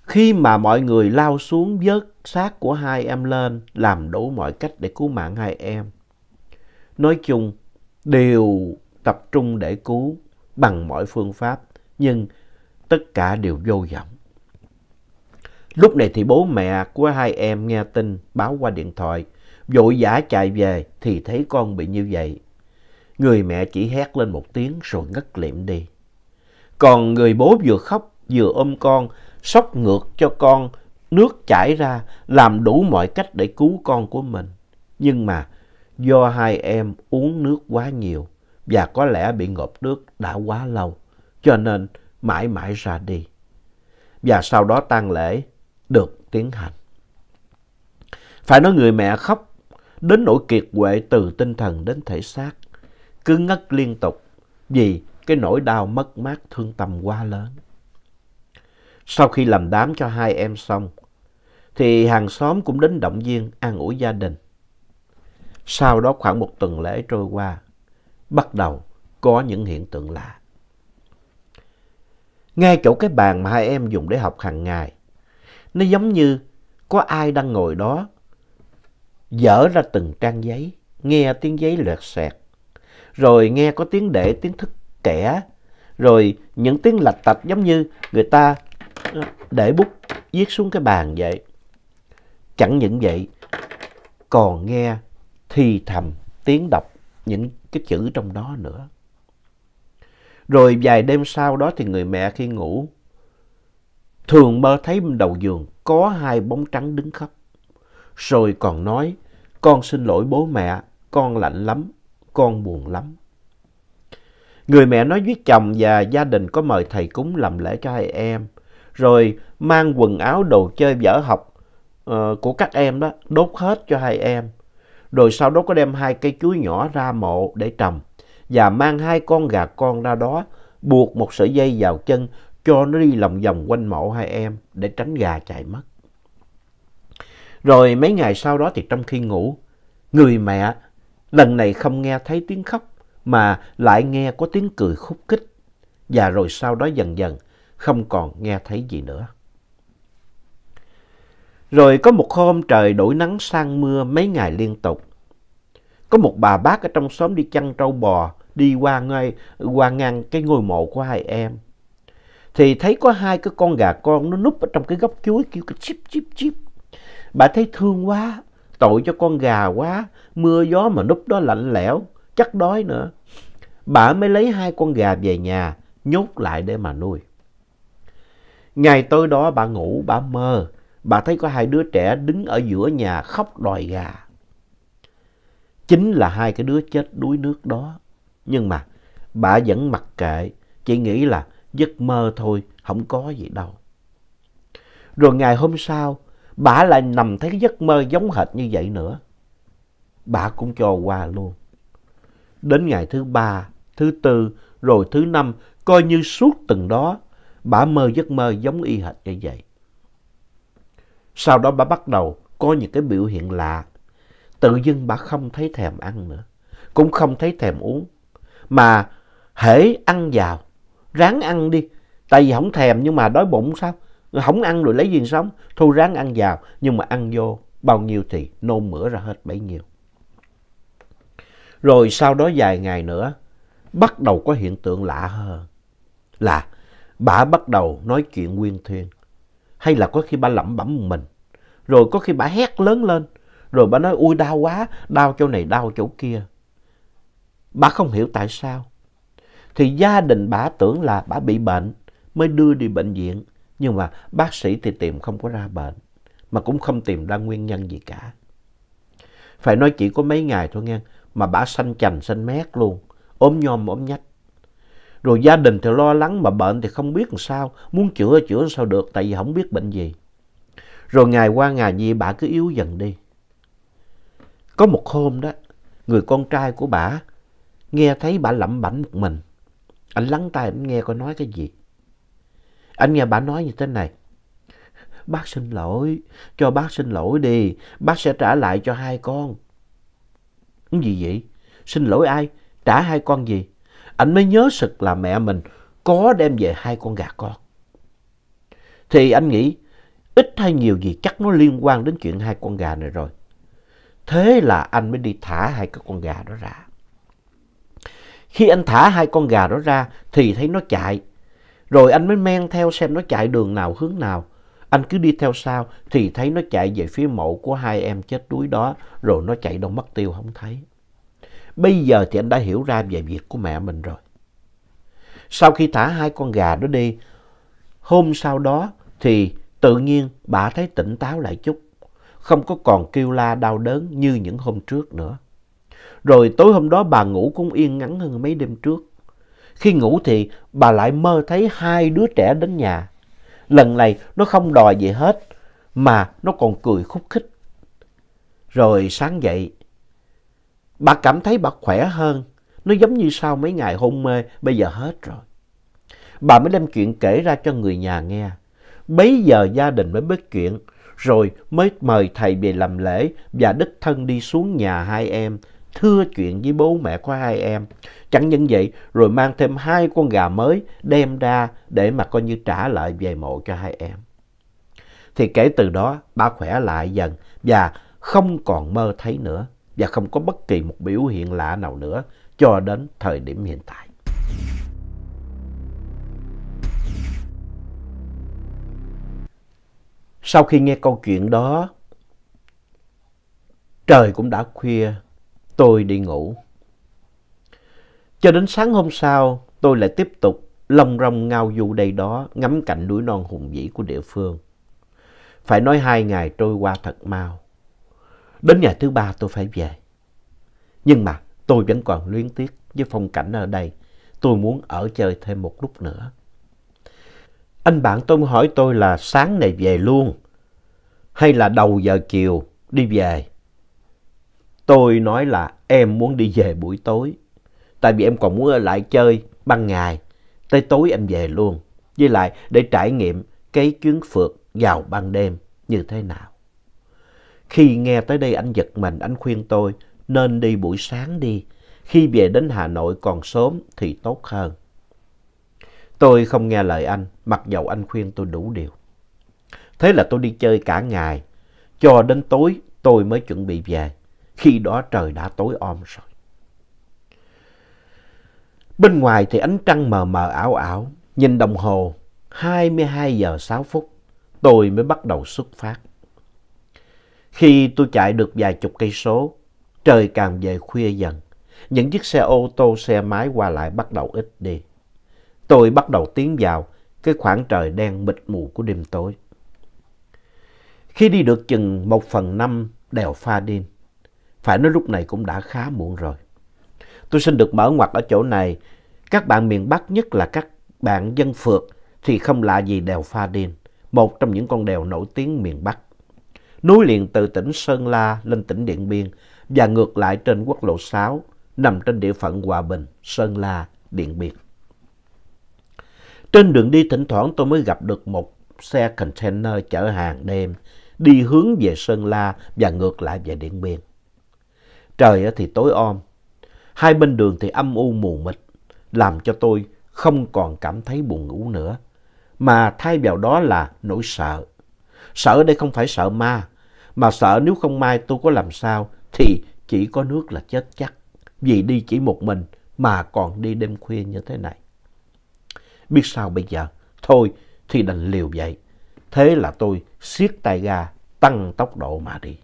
Khi mà mọi người lao xuống vớt xác của hai em lên, làm đủ mọi cách để cứu mạng hai em. Nói chung, đều tập trung để cứu bằng mọi phương pháp, nhưng tất cả đều vô vọng. Lúc này thì bố mẹ của hai em nghe tin báo qua điện thoại, vội vã chạy về thì thấy con bị như vậy. Người mẹ chỉ hét lên một tiếng rồi ngất liệm đi. Còn người bố vừa khóc vừa ôm con, sóc ngược cho con, nước chảy ra, làm đủ mọi cách để cứu con của mình. Nhưng mà do hai em uống nước quá nhiều và có lẽ bị ngộp nước đã quá lâu, cho nên mãi mãi ra đi. Và sau đó tang lễ, được tiến hành. Phải nói người mẹ khóc đến nỗi kiệt quệ từ tinh thần đến thể xác, cứ ngất liên tục vì cái nỗi đau mất mát thương tâm quá lớn. Sau khi làm đám cho hai em xong, thì hàng xóm cũng đến động viên an ủi gia đình. Sau đó khoảng một tuần lễ trôi qua, bắt đầu có những hiện tượng lạ. Ngay chỗ cái bàn mà hai em dùng để học hàng ngày, nó giống như có ai đang ngồi đó dở ra từng trang giấy, nghe tiếng giấy loẹt xoẹt, rồi nghe có tiếng để tiếng thức kẻ, rồi những tiếng lạch tạch giống như người ta ờ, để bút viết xuống cái bàn vậy. Chẳng những vậy, còn nghe thì thầm tiếng đọc những cái chữ trong đó nữa. Rồi vài đêm sau đó thì người mẹ khi ngủ thường mơ thấy đầu giường có hai bóng trắng đứng khóc. Rồi còn nói, con xin lỗi bố mẹ, con lạnh lắm, con buồn lắm. Người mẹ nói với chồng và gia đình có mời thầy cúng làm lễ cho hai em, rồi mang quần áo đồ chơi vở học uh, của các em đó đốt hết cho hai em. Rồi sau đó có đem hai cây chuối nhỏ ra mộ để trồng và mang hai con gà con ra đó buộc một sợi dây vào chân cho nó đi lòng vòng quanh mộ hai em để tránh gà chạy mất. Rồi mấy ngày sau đó thì trong khi ngủ, người mẹ lần này không nghe thấy tiếng khóc mà lại nghe có tiếng cười khúc khích và rồi sau đó dần dần không còn nghe thấy gì nữa. Rồi có một hôm trời đổi nắng sang mưa mấy ngày liên tục. Có một bà bác ở trong xóm đi chăn trâu bò đi qua ngay qua ngang cái ngôi mộ của hai em thì thấy có hai cái con gà con nó núp ở trong cái góc chuối kêu cái chip chip chip Bà thấy thương quá, tội cho con gà quá, mưa gió mà núp đó lạnh lẽo, chắc đói nữa. Bà mới lấy hai con gà về nhà, nhốt lại để mà nuôi. Ngày tối đó bà ngủ, bà mơ, bà thấy có hai đứa trẻ đứng ở giữa nhà khóc đòi gà. Chính là hai cái đứa chết đuối nước đó. Nhưng mà bà vẫn mặc kệ, chỉ nghĩ là giấc mơ thôi, không có gì đâu. Rồi ngày hôm sau, bà lại nằm thấy giấc mơ giống hệt như vậy nữa. Bà cũng cho qua luôn. Đến ngày thứ ba, thứ tư, rồi thứ năm, coi như suốt từng đó, bà mơ giấc mơ giống y hệt như vậy. Sau đó bà bắt đầu có những cái biểu hiện lạ. Tự dưng bà không thấy thèm ăn nữa, cũng không thấy thèm uống. Mà hễ ăn vào ráng ăn đi. Tại vì không thèm nhưng mà đói bụng sao? Không ăn rồi lấy gì sống. Thôi ráng ăn vào nhưng mà ăn vô bao nhiêu thì nôn mửa ra hết bấy nhiêu. Rồi sau đó vài ngày nữa bắt đầu có hiện tượng lạ hơn. Là bà bắt đầu nói chuyện nguyên thuyên. Hay là có khi bà lẩm bẩm một mình. Rồi có khi bà hét lớn lên. Rồi bà nói ui đau quá, đau chỗ này đau chỗ kia. Bà không hiểu tại sao thì gia đình bà tưởng là bà bị bệnh mới đưa đi bệnh viện. Nhưng mà bác sĩ thì tìm không có ra bệnh, mà cũng không tìm ra nguyên nhân gì cả. Phải nói chỉ có mấy ngày thôi nghe, mà bà xanh chành xanh mét luôn, ốm nhom ốm nhách. Rồi gia đình thì lo lắng mà bệnh thì không biết làm sao, muốn chữa chữa sao được tại vì không biết bệnh gì. Rồi ngày qua ngày gì bà cứ yếu dần đi. Có một hôm đó, người con trai của bà nghe thấy bà lẩm bẩm một mình. Anh lắng tai anh nghe coi nói cái gì. Anh nghe bà nói như thế này. Bác xin lỗi, cho bác xin lỗi đi, bác sẽ trả lại cho hai con. Cái gì vậy? Xin lỗi ai? Trả hai con gì? Anh mới nhớ sực là mẹ mình có đem về hai con gà con. Thì anh nghĩ ít hay nhiều gì chắc nó liên quan đến chuyện hai con gà này rồi. Thế là anh mới đi thả hai cái con gà đó ra. Khi anh thả hai con gà đó ra thì thấy nó chạy. Rồi anh mới men theo xem nó chạy đường nào hướng nào. Anh cứ đi theo sau thì thấy nó chạy về phía mộ của hai em chết đuối đó rồi nó chạy đâu mất tiêu không thấy. Bây giờ thì anh đã hiểu ra về việc của mẹ mình rồi. Sau khi thả hai con gà đó đi, hôm sau đó thì tự nhiên bà thấy tỉnh táo lại chút, không có còn kêu la đau đớn như những hôm trước nữa. Rồi tối hôm đó bà ngủ cũng yên ngắn hơn mấy đêm trước. Khi ngủ thì bà lại mơ thấy hai đứa trẻ đến nhà. Lần này nó không đòi gì hết mà nó còn cười khúc khích. Rồi sáng dậy, bà cảm thấy bà khỏe hơn. Nó giống như sau mấy ngày hôn mê, bây giờ hết rồi. Bà mới đem chuyện kể ra cho người nhà nghe. Bấy giờ gia đình mới biết chuyện, rồi mới mời thầy về làm lễ và đích thân đi xuống nhà hai em thưa chuyện với bố mẹ của hai em. Chẳng những vậy, rồi mang thêm hai con gà mới đem ra để mà coi như trả lại về mộ cho hai em. Thì kể từ đó, ba khỏe lại dần và không còn mơ thấy nữa và không có bất kỳ một biểu hiện lạ nào nữa cho đến thời điểm hiện tại. Sau khi nghe câu chuyện đó, trời cũng đã khuya tôi đi ngủ. Cho đến sáng hôm sau, tôi lại tiếp tục lông rong ngao du đây đó, ngắm cảnh núi non hùng vĩ của địa phương. Phải nói hai ngày trôi qua thật mau. Đến ngày thứ ba tôi phải về. Nhưng mà tôi vẫn còn luyến tiếc với phong cảnh ở đây. Tôi muốn ở chơi thêm một lúc nữa. Anh bạn tôi hỏi tôi là sáng này về luôn hay là đầu giờ chiều đi về. Tôi nói là em muốn đi về buổi tối. Tại vì em còn muốn ở lại chơi ban ngày. Tới tối em về luôn. Với lại để trải nghiệm cái chuyến phượt vào ban đêm như thế nào. Khi nghe tới đây anh giật mình, anh khuyên tôi nên đi buổi sáng đi. Khi về đến Hà Nội còn sớm thì tốt hơn. Tôi không nghe lời anh, mặc dầu anh khuyên tôi đủ điều. Thế là tôi đi chơi cả ngày, cho đến tối tôi mới chuẩn bị về. Khi đó trời đã tối om rồi. Bên ngoài thì ánh trăng mờ mờ ảo ảo, nhìn đồng hồ 22 giờ 6 phút, tôi mới bắt đầu xuất phát. Khi tôi chạy được vài chục cây số, trời càng về khuya dần, những chiếc xe ô tô, xe máy qua lại bắt đầu ít đi. Tôi bắt đầu tiến vào cái khoảng trời đen mịt mù của đêm tối. Khi đi được chừng một phần năm đèo Pha Đin, phải nói lúc này cũng đã khá muộn rồi. Tôi xin được mở ngoặt ở chỗ này, các bạn miền Bắc nhất là các bạn dân phượt thì không lạ gì đèo Pha Đin, một trong những con đèo nổi tiếng miền Bắc. Núi liền từ tỉnh Sơn La lên tỉnh Điện Biên và ngược lại trên quốc lộ 6 nằm trên địa phận Hòa Bình, Sơn La, Điện Biên. Trên đường đi thỉnh thoảng tôi mới gặp được một xe container chở hàng đêm đi hướng về Sơn La và ngược lại về Điện Biên. Trời thì tối om, hai bên đường thì âm u mù mịt, làm cho tôi không còn cảm thấy buồn ngủ nữa, mà thay vào đó là nỗi sợ. Sợ đây không phải sợ ma, mà sợ nếu không mai tôi có làm sao thì chỉ có nước là chết chắc, vì đi chỉ một mình mà còn đi đêm khuya như thế này. Biết sao bây giờ, thôi thì đành liều vậy. Thế là tôi siết tay ga, tăng tốc độ mà đi.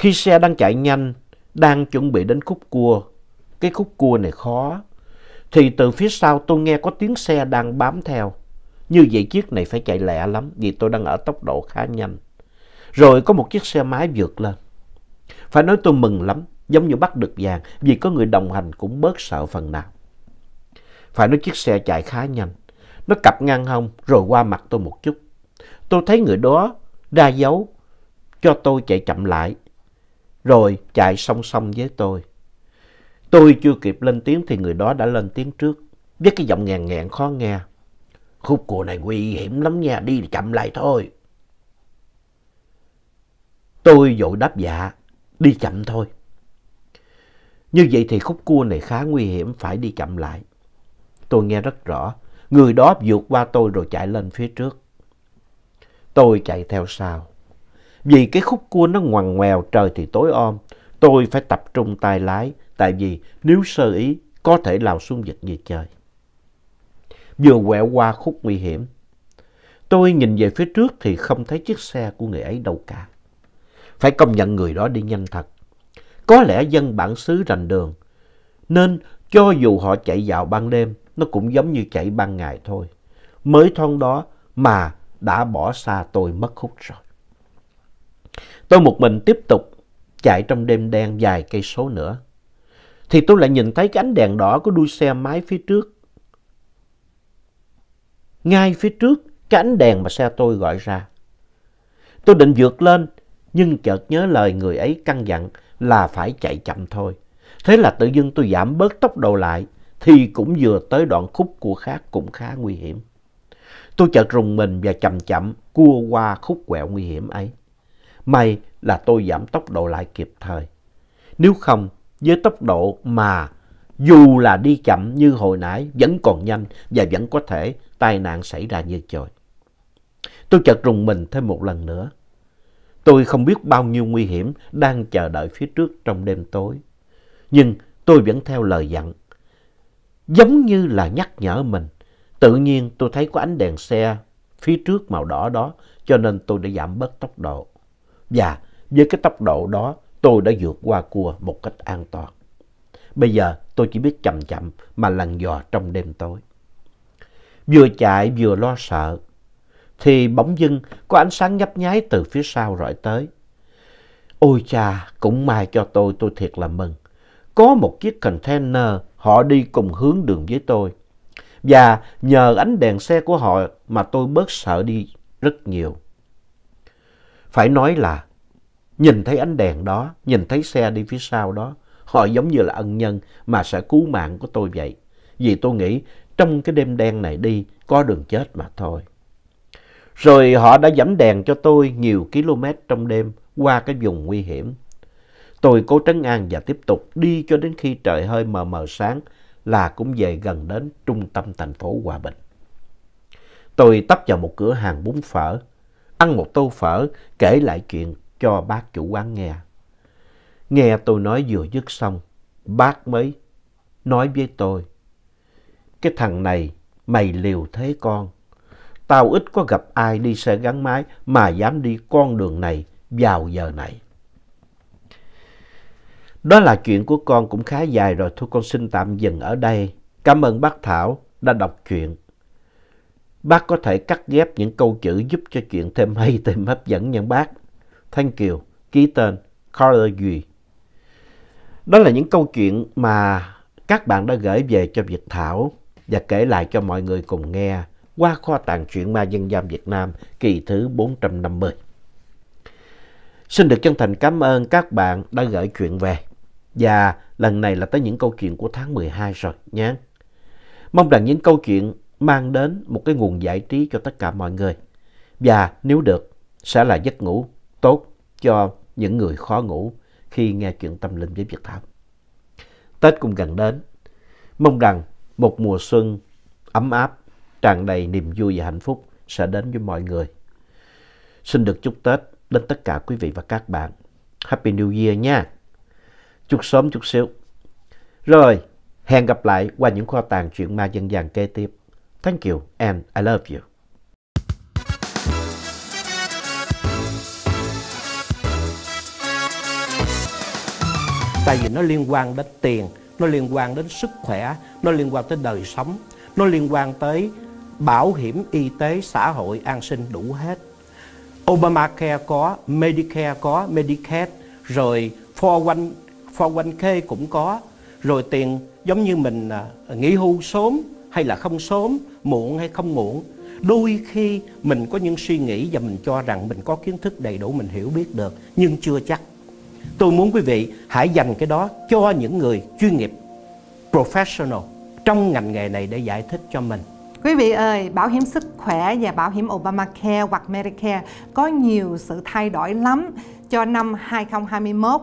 Khi xe đang chạy nhanh, đang chuẩn bị đến khúc cua, cái khúc cua này khó, thì từ phía sau tôi nghe có tiếng xe đang bám theo. Như vậy chiếc này phải chạy lẹ lắm vì tôi đang ở tốc độ khá nhanh. Rồi có một chiếc xe máy vượt lên. Phải nói tôi mừng lắm, giống như bắt được vàng vì có người đồng hành cũng bớt sợ phần nào. Phải nói chiếc xe chạy khá nhanh. Nó cặp ngang hông rồi qua mặt tôi một chút. Tôi thấy người đó ra dấu cho tôi chạy chậm lại rồi chạy song song với tôi. Tôi chưa kịp lên tiếng thì người đó đã lên tiếng trước, với cái giọng ngàn ngẹn khó nghe. Khúc cua này nguy hiểm lắm nha, đi chậm lại thôi. Tôi vội đáp dạ, đi chậm thôi. Như vậy thì khúc cua này khá nguy hiểm, phải đi chậm lại. Tôi nghe rất rõ, người đó vượt qua tôi rồi chạy lên phía trước. Tôi chạy theo sau. Vì cái khúc cua nó ngoằn ngoèo trời thì tối om, tôi phải tập trung tay lái, tại vì nếu sơ ý có thể lao xuống vực như trời Vừa quẹo qua khúc nguy hiểm, tôi nhìn về phía trước thì không thấy chiếc xe của người ấy đâu cả. Phải công nhận người đó đi nhanh thật. Có lẽ dân bản xứ rành đường, nên cho dù họ chạy vào ban đêm, nó cũng giống như chạy ban ngày thôi. Mới thon đó mà đã bỏ xa tôi mất khúc rồi. Tôi một mình tiếp tục chạy trong đêm đen dài cây số nữa. Thì tôi lại nhìn thấy cái ánh đèn đỏ của đuôi xe máy phía trước. Ngay phía trước cái ánh đèn mà xe tôi gọi ra. Tôi định vượt lên nhưng chợt nhớ lời người ấy căn dặn là phải chạy chậm thôi. Thế là tự dưng tôi giảm bớt tốc độ lại thì cũng vừa tới đoạn khúc cua khác cũng khá nguy hiểm. Tôi chợt rùng mình và chậm chậm cua qua khúc quẹo nguy hiểm ấy. May là tôi giảm tốc độ lại kịp thời. Nếu không, với tốc độ mà dù là đi chậm như hồi nãy vẫn còn nhanh và vẫn có thể tai nạn xảy ra như trời. Tôi chợt rùng mình thêm một lần nữa. Tôi không biết bao nhiêu nguy hiểm đang chờ đợi phía trước trong đêm tối. Nhưng tôi vẫn theo lời dặn. Giống như là nhắc nhở mình, tự nhiên tôi thấy có ánh đèn xe phía trước màu đỏ đó cho nên tôi đã giảm bớt tốc độ. Và với cái tốc độ đó tôi đã vượt qua cua một cách an toàn. Bây giờ tôi chỉ biết chậm chậm mà lần dò trong đêm tối. Vừa chạy vừa lo sợ, thì bỗng dưng có ánh sáng nhấp nháy từ phía sau rọi tới. Ôi cha, cũng may cho tôi, tôi thiệt là mừng. Có một chiếc container họ đi cùng hướng đường với tôi. Và nhờ ánh đèn xe của họ mà tôi bớt sợ đi rất nhiều. Phải nói là nhìn thấy ánh đèn đó, nhìn thấy xe đi phía sau đó, họ giống như là ân nhân mà sẽ cứu mạng của tôi vậy. Vì tôi nghĩ trong cái đêm đen này đi có đường chết mà thôi. Rồi họ đã dẫm đèn cho tôi nhiều km trong đêm qua cái vùng nguy hiểm. Tôi cố trấn an và tiếp tục đi cho đến khi trời hơi mờ mờ sáng là cũng về gần đến trung tâm thành phố Hòa Bình. Tôi tấp vào một cửa hàng bún phở ăn một tô phở, kể lại chuyện cho bác chủ quán nghe. Nghe tôi nói vừa dứt xong, bác mới nói với tôi, cái thằng này mày liều thế con. Tao ít có gặp ai đi xe gắn máy mà dám đi con đường này vào giờ này. Đó là chuyện của con cũng khá dài rồi thôi con xin tạm dừng ở đây. Cảm ơn bác Thảo đã đọc chuyện Bác có thể cắt ghép những câu chữ giúp cho chuyện thêm hay, <laughs> thêm hấp dẫn nha bác. Thanh Kiều, ký tên Carla Duy. Đó là những câu chuyện mà các bạn đã gửi về cho Việt Thảo và kể lại cho mọi người cùng nghe qua kho tàng truyện ma dân gian Việt Nam kỳ thứ 450. Xin được chân thành cảm ơn các bạn đã gửi chuyện về. Và lần này là tới những câu chuyện của tháng 12 rồi nhé. Mong rằng những câu chuyện mang đến một cái nguồn giải trí cho tất cả mọi người. Và nếu được, sẽ là giấc ngủ tốt cho những người khó ngủ khi nghe chuyện tâm linh với Việt Thảo. Tết cũng gần đến. Mong rằng một mùa xuân ấm áp, tràn đầy niềm vui và hạnh phúc sẽ đến với mọi người. Xin được chúc Tết đến tất cả quý vị và các bạn. Happy New Year nha! Chúc sớm chút xíu. Rồi, hẹn gặp lại qua những kho tàng chuyện ma dân gian kế tiếp. Thank you and I love you. Tại vì nó liên quan đến tiền, nó liên quan đến sức khỏe, nó liên quan tới đời sống, nó liên quan tới bảo hiểm y tế, xã hội, an sinh đủ hết. Obamacare có, Medicare có, Medicaid, rồi 401, 401k cũng có, rồi tiền giống như mình à, nghỉ hưu sớm hay là không sớm muộn hay không muộn đôi khi mình có những suy nghĩ và mình cho rằng mình có kiến thức đầy đủ mình hiểu biết được nhưng chưa chắc tôi muốn quý vị hãy dành cái đó cho những người chuyên nghiệp professional trong ngành nghề này để giải thích cho mình Quý vị ơi, bảo hiểm sức khỏe và bảo hiểm Obamacare hoặc Medicare có nhiều sự thay đổi lắm cho năm 2021.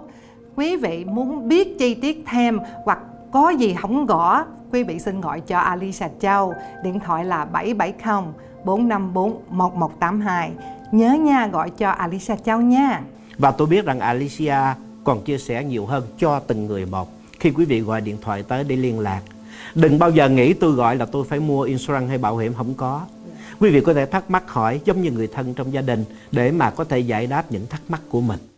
Quý vị muốn biết chi tiết thêm hoặc có gì không gõ, quý vị xin gọi cho Alicia Châu, điện thoại là 770 454 1182. Nhớ nha, gọi cho Alicia Châu nha. Và tôi biết rằng Alicia còn chia sẻ nhiều hơn cho từng người một khi quý vị gọi điện thoại tới để liên lạc. Đừng bao giờ nghĩ tôi gọi là tôi phải mua insurance hay bảo hiểm không có. Quý vị có thể thắc mắc hỏi giống như người thân trong gia đình để mà có thể giải đáp những thắc mắc của mình.